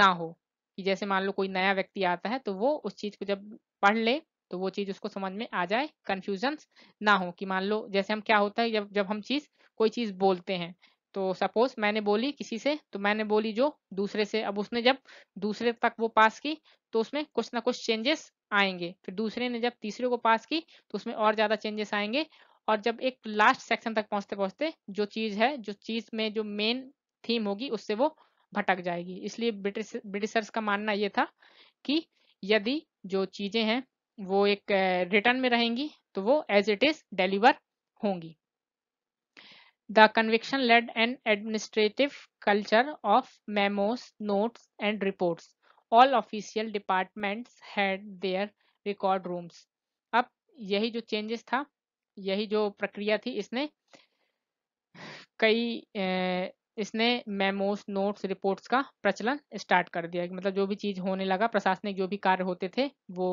ना हो कि जैसे मान लो कोई नया व्यक्ति आता है तो वो उस चीज़ को जब पढ़ ले तो वो चीज उसको समझ में आ जाए कंफ्यूजन ना हो कि मान लो जैसे हम क्या होता है जब जब हम चीज कोई चीज बोलते हैं तो सपोज मैंने बोली किसी से तो मैंने बोली जो दूसरे से अब उसने जब दूसरे तक वो पास की तो उसमें कुछ ना कुछ चेंजेस आएंगे फिर दूसरे ने जब तीसरे को पास की तो उसमें और ज्यादा चेंजेस आएंगे और जब एक लास्ट सेक्शन तक पहुंचते पहुंचते जो चीज है जो चीज में जो मेन थीम होगी उससे वो भटक जाएगी इसलिए ब्रिटिश ब्रिटिशर्स का मानना ये था कि यदि जो चीजें हैं वो एक रिटर्न में रहेंगी तो वो एज इट इज डिलीवर होंगी the conviction led an administrative culture of memos notes and reports all official departments had their record rooms अब यही जो चेंजेस था यही जो प्रक्रिया थी इसने कई इसने मेमोस नोट्स रिपोर्ट्स का प्रचलन स्टार्ट कर दिया मतलब जो भी चीज होने लगा प्रशासनिक जो भी कार्य होते थे वो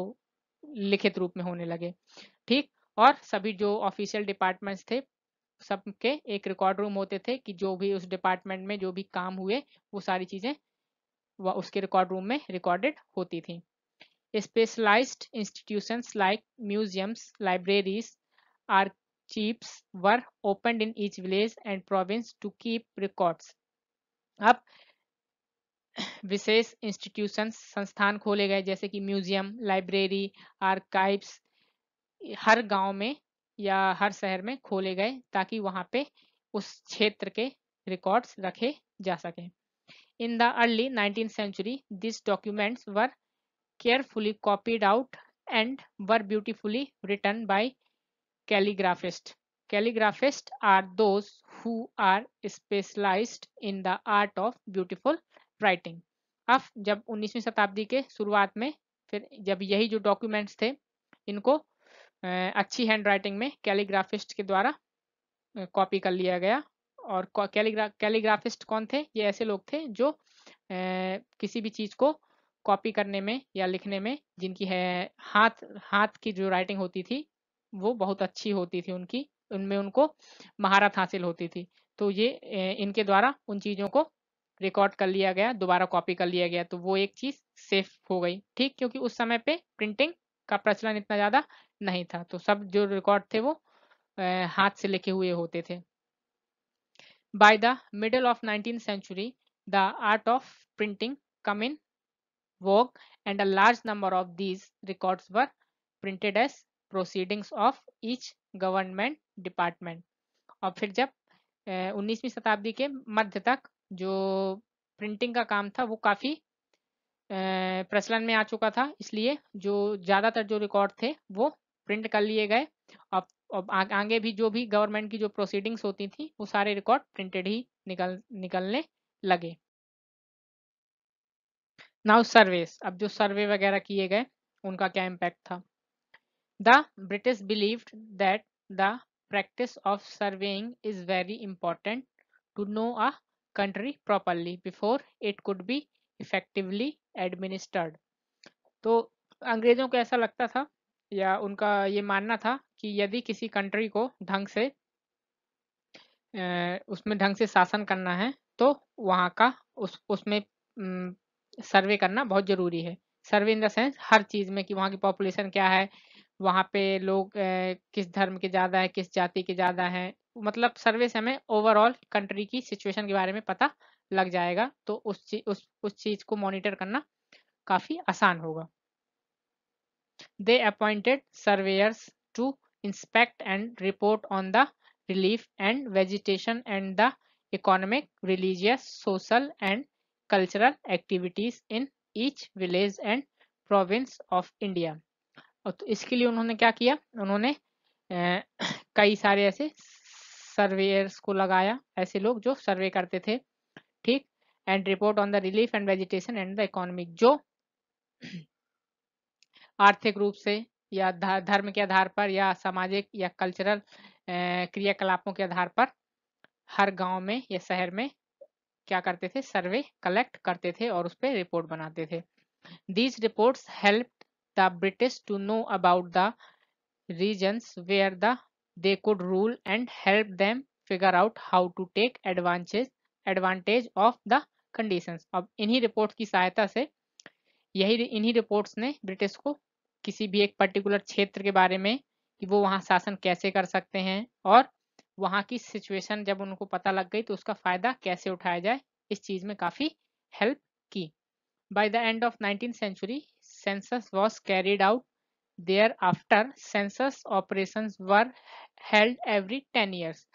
लिखित रूप में होने लगे ठीक और सभी जो ऑफिशियल डिपार्टमेंट्स थे सबके एक रिकॉर्ड रूम होते थे कि जो भी उस डिपार्टमेंट में जो भी काम हुए वो सारी चीज़ें वह उसके रिकॉर्ड रूम में रिकॉर्डेड होती थी specialized institution like museums libraries archives were open in each village and province to keep records अब विशेष इंस्टीट्यूशन संस्थान खोले गए जैसे कि म्यूजियम लाइब्रेरी आर्काइव्स हर गांव में या हर शहर में खोले गए ताकि वहां पे उस क्षेत्र के रिकॉर्ड्स रखे जा सके in the early nineteen century this documents were carefully copied out and were beautifully written by calligraphist calligraphist are those who are specialized in the art of beautiful writing अब जब 19वीं शताब्दी के शुरुआत में फिर जब यही जो डॉक्यूमेंट्स थे इनको अच्छी हैंड राइटिंग में कैलीग्राफिस्ट के द्वारा कॉपी कर लिया गया और कैलीग्राफ कैलीग्राफिस्ट कौन थे ये ऐसे लोग थे जो आ, किसी भी चीज़ को कॉपी करने में या लिखने में जिनकी है हाथ हाथ की जो राइटिंग होती थी वो बहुत अच्छी होती थी उनकी उनमें उनको महारत हासिल होती थी तो ये इनके द्वारा उन चीज़ों को रिकॉर्ड कर लिया गया दोबारा कॉपी कर लिया गया तो वो एक चीज़ सेफ हो गई ठीक क्योंकि उस समय पे प्रिंटिंग का प्रचलन इतना ज़्यादा नहीं था तो सब जो रिकॉर्ड थे वो आ, हाथ से लिखे हुए होते थे by the middle of nineteen century the art of printing come in vogue and a large number of these records were printed as proceedings of each government department और फिर जब 19वीं शताब्दी के मध्य तक जो प्रिंटिंग का काम था वो काफ़ी प्रचलन में आ चुका था इसलिए जो ज़्यादातर जो रिकॉर्ड थे वो प्रिंट कर लिए गए अब अब आगे भी जो भी गवर्नमेंट की जो प्रोसीडिंग्स होती थी वो सारे रिकॉर्ड प्रिंटेड ही निकल निकलने लगे नाउ सर्वेस अब जो सर्वे वगैरह किए गए उनका क्या इम्पैक्ट था the British believed that the practice of surveying is very important to know a country properly before it could be effectively administered तो अंग्रेजों को ऐसा लगता था या उनका ये मानना था कि यदि किसी कंट्री को ढंग से उसमें ढंग से शासन करना है तो वहाँ का उस उसमें सर्वे करना बहुत ज़रूरी है सर्वे इन द सेंस हर चीज़ में कि वहाँ की पॉपुलेशन क्या है वहाँ पे लोग किस धर्म के ज़्यादा है किस जाति के ज़्यादा हैं मतलब सर्वे से हमें ओवरऑल कंट्री की सिचुएशन के बारे में पता लग जाएगा तो उस चीज उस, उस चीज को मॉनिटर करना काफी आसान होगा they appointed surveyors to inspect and report on the relief and vegetation and the economic religious social and cultural activities in each village and province of India और तो इसके लिए उन्होंने क्या किया उन्होंने ए, कई सारे ऐसे सर्वेयर्स को लगाया ऐसे लोग जो सर्वे करते थे ठीक and report on the relief and vegetation and the economic जो आर्थिक रूप से या धर्म के आधार पर या सामाजिक या कल्चरल क्रियाकलापों के आधार पर हर गांव में या शहर में क्या करते थे सर्वे कलेक्ट करते थे और उस पर रिपोर्ट बनाते थे these report help the British to know about the regions where the they could rule and help them figure out how to take advantage advantage of the conditions अब इन्हीं रिपोर्ट की सहायता से यही इन्हीं रिपोर्ट्स ने ब्रिटिश को किसी भी एक पर्टिकुलर क्षेत्र के बारे में कि वो वहाँ शासन कैसे कर सकते हैं और वहाँ की सिचुएशन जब उनको पता लग गई तो उसका फायदा कैसे उठाया जाए इस चीज में काफी हेल्प की by the end of nineteen century census was carried out Thereafter, census operations were held every 10 years.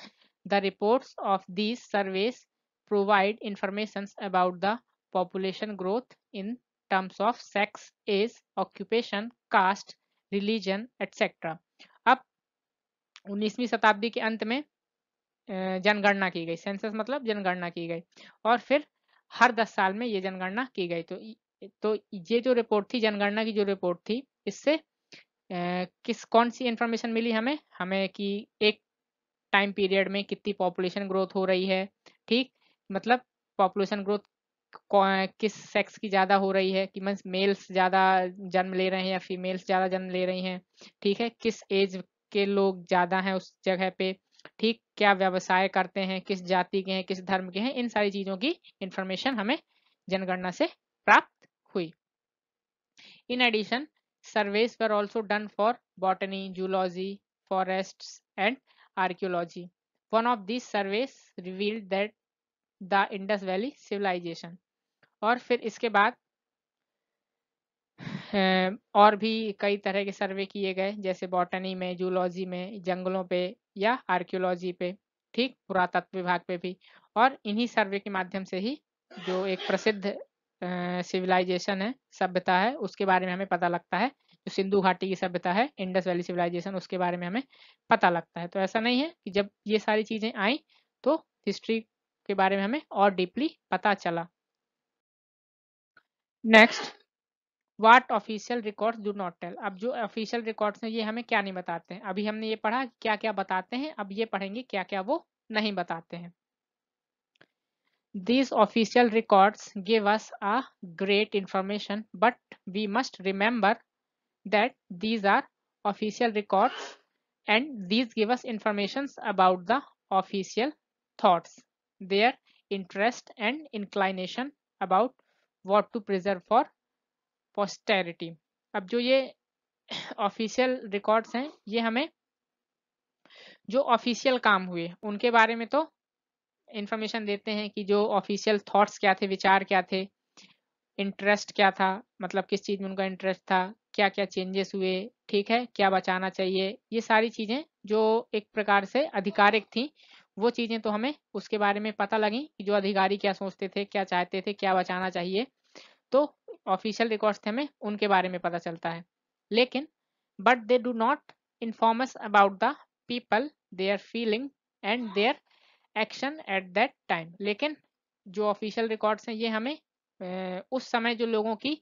The reports of these surveys provide information about the population growth in terms of sex, age, occupation, caste, religion, etc. अब 19वीं शताब्दी के अंत में जनगणना की गई census मतलब जनगणना की गई और फिर हर 10 साल में ये जनगणना की गई तो तो ये जो रिपोर्ट थी जनगणना की जो रिपोर्ट थी इससे किस कौन सी इन्फॉर्मेशन मिली हमें हमें कि एक टाइम पीरियड में कितनी पॉपुलेशन ग्रोथ हो रही है ठीक मतलब पॉपुलेशन ग्रोथ किस सेक्स की ज़्यादा हो रही है कि मीन्स मेल्स ज़्यादा जन्म ले रहे हैं या फीमेल्स ज़्यादा जन्म ले रही हैं ठीक है किस एज के लोग ज़्यादा हैं उस जगह पे ठीक क्या व्यवसाय करते हैं किस जाति के हैं किस धर्म के हैं इन सारी चीज़ों की इंफॉर्मेशन हमें जनगणना से प्राप्त हुई in addition surveys were also done for botany, zoology, forests, and archaeology. One of these surveys revealed that the indus valley civilization और फिर इसके बाद और भी कई तरह के सर्वे किए गए जैसे बॉटनी में जूलॉजी में जंगलों पे या आर्कियोलॉजी पे ठीक पुरातत्व विभाग पे भी और इन्हीं सर्वे के माध्यम से ही जो एक प्रसिद्ध सिविलाइजेशन है सभ्यता है उसके बारे में हमें पता लगता है जो सिंधु घाटी की सभ्यता है इंडस वैली सिविलाइजेशन उसके बारे में हमें पता लगता है तो ऐसा नहीं है कि जब ये सारी चीजें आई तो हिस्ट्री के बारे में हमें और डीपली पता चला next what official records do not tell अब जो ऑफिशियल रिकॉर्ड्स हैं ये हमें क्या नहीं बताते हैं अभी हमने ये पढ़ा क्या क्या बताते हैं अब ये पढ़ेंगे क्या क्या वो नहीं बताते हैं These official records give us a great information, but we must remember that these are official records and these give us informations about the official thoughts, their interest and inclination about what to preserve for posterity. ab jo ye official records hain ye hame जो official काम हुए उनके बारे में तो information देते हैं कि जो ऑफिशियल थॉट्स क्या थे विचार क्या थे इंटरेस्ट क्या था मतलब किस चीज़ में उनका इंटरेस्ट था क्या क्या चेंजेस हुए ठीक है क्या बचाना चाहिए ये सारी चीज़ें जो एक प्रकार से आधिकारिक थी वो चीज़ें तो हमें उसके बारे में पता लगी कि जो अधिकारी क्या सोचते थे क्या चाहते थे क्या बचाना चाहिए तो ऑफिशियल रिकॉर्ड्स थे हमें उनके बारे में पता चलता है लेकिन but they do not informs about the people their feeling and their action at that time लेकिन जो ऑफिशियल रिकॉर्ड्स हैं ये हमें उस समय जो लोगों की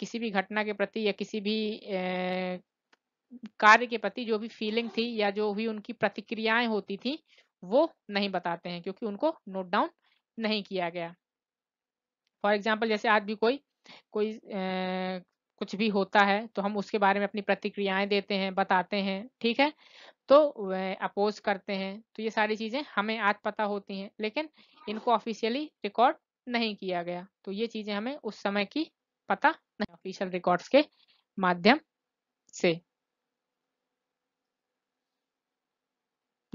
किसी भी घटना के प्रति या किसी भी कार्य के प्रति जो भी फीलिंग थी या जो भी उनकी प्रतिक्रियाएं होती थी वो नहीं बताते हैं क्योंकि उनको नोट डाउन नहीं किया गया फॉर एग्जाम्पल जैसे आज भी कोई कोई ए, कुछ भी होता है तो हम उसके बारे में अपनी प्रतिक्रियाएं देते हैं बताते हैं ठीक है तो वह अपोज करते हैं तो ये सारी चीज़ें हमें आज पता होती हैं लेकिन इनको ऑफिशियली रिकॉर्ड नहीं किया गया तो ये चीज़ें हमें उस समय की पता नहीं ऑफिशियल रिकॉर्ड्स के माध्यम से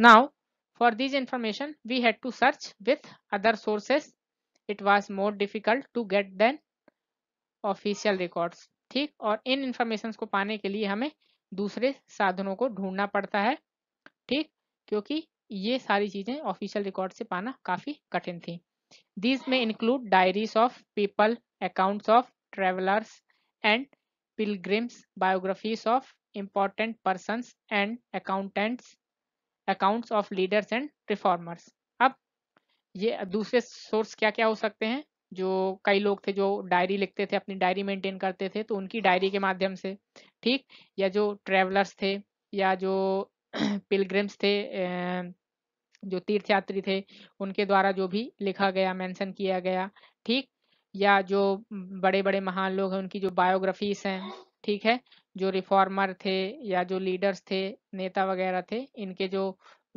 now for this information we had to search with other sources it was more difficult to get than official records ठीक और इन इंफॉर्मेशन को पाने के लिए हमें दूसरे साधनों को ढूंढना पड़ता है ठीक क्योंकि ये सारी चीजें ऑफिशियल रिकॉर्ड से पाना काफी कठिन थी दीज में include diaries of people accounts of travellers and pilgrims biographies of important person and accountants accounts of leaders and reformers अब ये दूसरे सोर्स क्या क्या हो सकते हैं जो कई लोग थे जो डायरी लिखते थे अपनी डायरी मेंटेन करते थे तो उनकी डायरी के माध्यम से ठीक या जो ट्रेवलर्स थे या जो पिलग्रिम्स थे जो तीर्थयात्री थे उनके द्वारा जो भी लिखा गया मेंशन किया गया ठीक या जो बड़े बड़े महान लोग हैं उनकी जो बायोग्राफीज हैं ठीक है जो रिफॉर्मर थे या जो लीडर्स थे नेता वगैरह थे इनके जो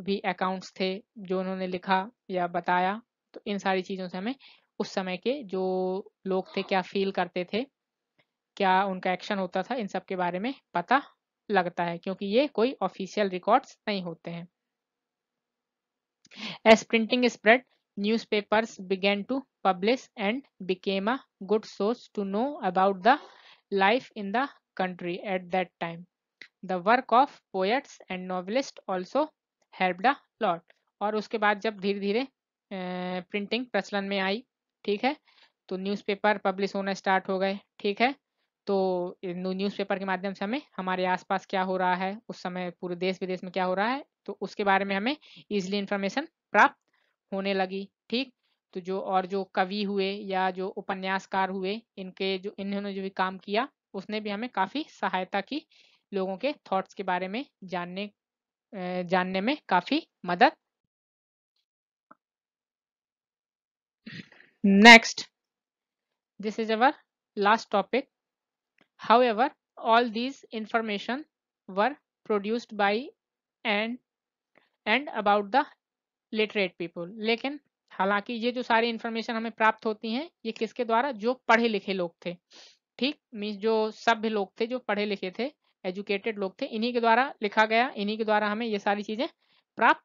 भी अकाउंट्स थे जो उन्होंने लिखा या बताया तो इन सारी चीज़ों से हमें उस समय के जो लोग थे क्या फील करते थे क्या उनका एक्शन होता था इन सब के बारे में पता लगता है क्योंकि ये कोई ऑफिशियल रिकॉर्ड्स नहीं होते हैं as printing spread newspapers began to publish and became a good source to know about the life in the country at that time the work of poets and novelist also help the lot और उसके बाद जब धीरे धीरे printing प्रचलन में आई ठीक है तो न्यूज़पेपर पब्लिश होना स्टार्ट हो गए ठीक है तो न्यूज़पेपर के माध्यम से हमें हमारे आसपास क्या हो रहा है उस समय पूरे देश विदेश में क्या हो रहा है तो उसके बारे में हमें इजिली इन्फॉर्मेशन प्राप्त होने लगी ठीक तो जो और जो कवि हुए या जो उपन्यासकार हुए इनके जो इन्होंने जो भी काम किया उसने भी हमें काफ़ी सहायता की लोगों के थॉट्स के बारे में जानने जानने में काफ़ी मदद next this is our last topic however all these information were produced by and and about the literate people लेकिन हालांकि ये जो सारी इन्फॉर्मेशन हमें प्राप्त होती हैं ये किसके द्वारा जो पढ़े लिखे लोग थे ठीक मीन्स जो सभ्य लोग थे जो पढ़े लिखे थे एजुकेटेड लोग थे इन्हीं के द्वारा लिखा गया इन्हीं के द्वारा हमें ये सारी चीज़ें प्राप्त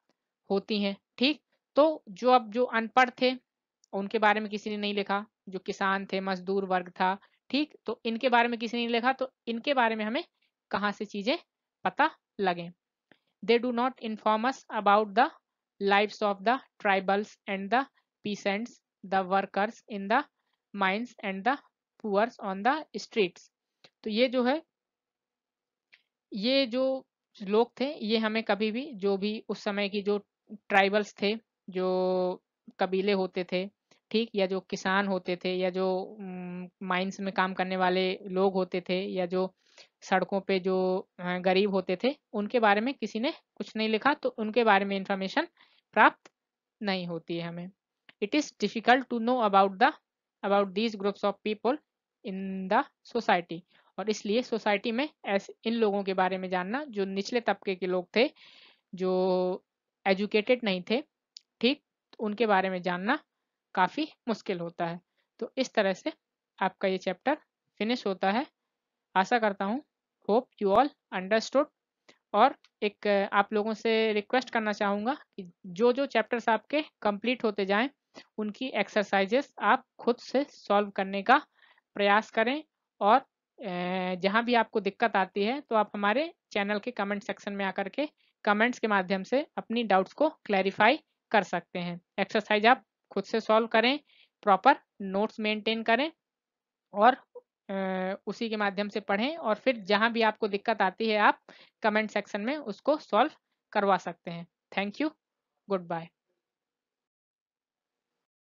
होती हैं ठीक तो जो अब जो अनपढ़ थे उनके बारे में किसी ने नहीं लिखा जो किसान थे मजदूर वर्ग था ठीक तो इनके बारे में किसी ने नहीं लिखा तो इनके बारे में हमें कहाँ से चीजें पता लगे they do not inform us about the life of the tribals and the peasants the workers in the mines and the poors on the streets. तो ये जो है ये जो लोग थे ये हमें कभी भी जो भी उस समय की जो ट्राइबल्स थे जो कबीले होते थे ठीक या जो किसान होते थे या जो माइंस में काम करने वाले लोग होते थे या जो सड़कों पे जो गरीब होते थे उनके बारे में किसी ने कुछ नहीं लिखा तो उनके बारे में इंफॉर्मेशन प्राप्त नहीं होती है हमें it is difficult to know about the about these groups of people in the society और इसलिए सोसाइटी में ऐसे इन लोगों के बारे में जानना जो निचले तबके के लोग थे जो एजुकेटेड नहीं थे ठीक उनके बारे में जानना काफ़ी मुश्किल होता है तो इस तरह से आपका ये चैप्टर फिनिश होता है आशा करता हूँ होप यू ऑल अंडरस्टूड और एक आप लोगों से रिक्वेस्ट करना चाहूँगा कि जो जो चैप्टर्स आपके कंप्लीट होते जाएं उनकी एक्सरसाइजेस आप खुद से सॉल्व करने का प्रयास करें और जहाँ भी आपको दिक्कत आती है तो आप हमारे चैनल के कमेंट सेक्शन में आकर के कमेंट्स के माध्यम से अपनी डाउट्स को क्लैरिफाई कर सकते हैं एक्सरसाइज आप खुद से सॉल्व करें प्रॉपर नोट्स मेंटेन करें और उसी के माध्यम से पढ़ें और फिर जहां भी आपको दिक्कत आती है आप कमेंट सेक्शन में उसको सॉल्व करवा सकते हैं थैंक यू गुड बाय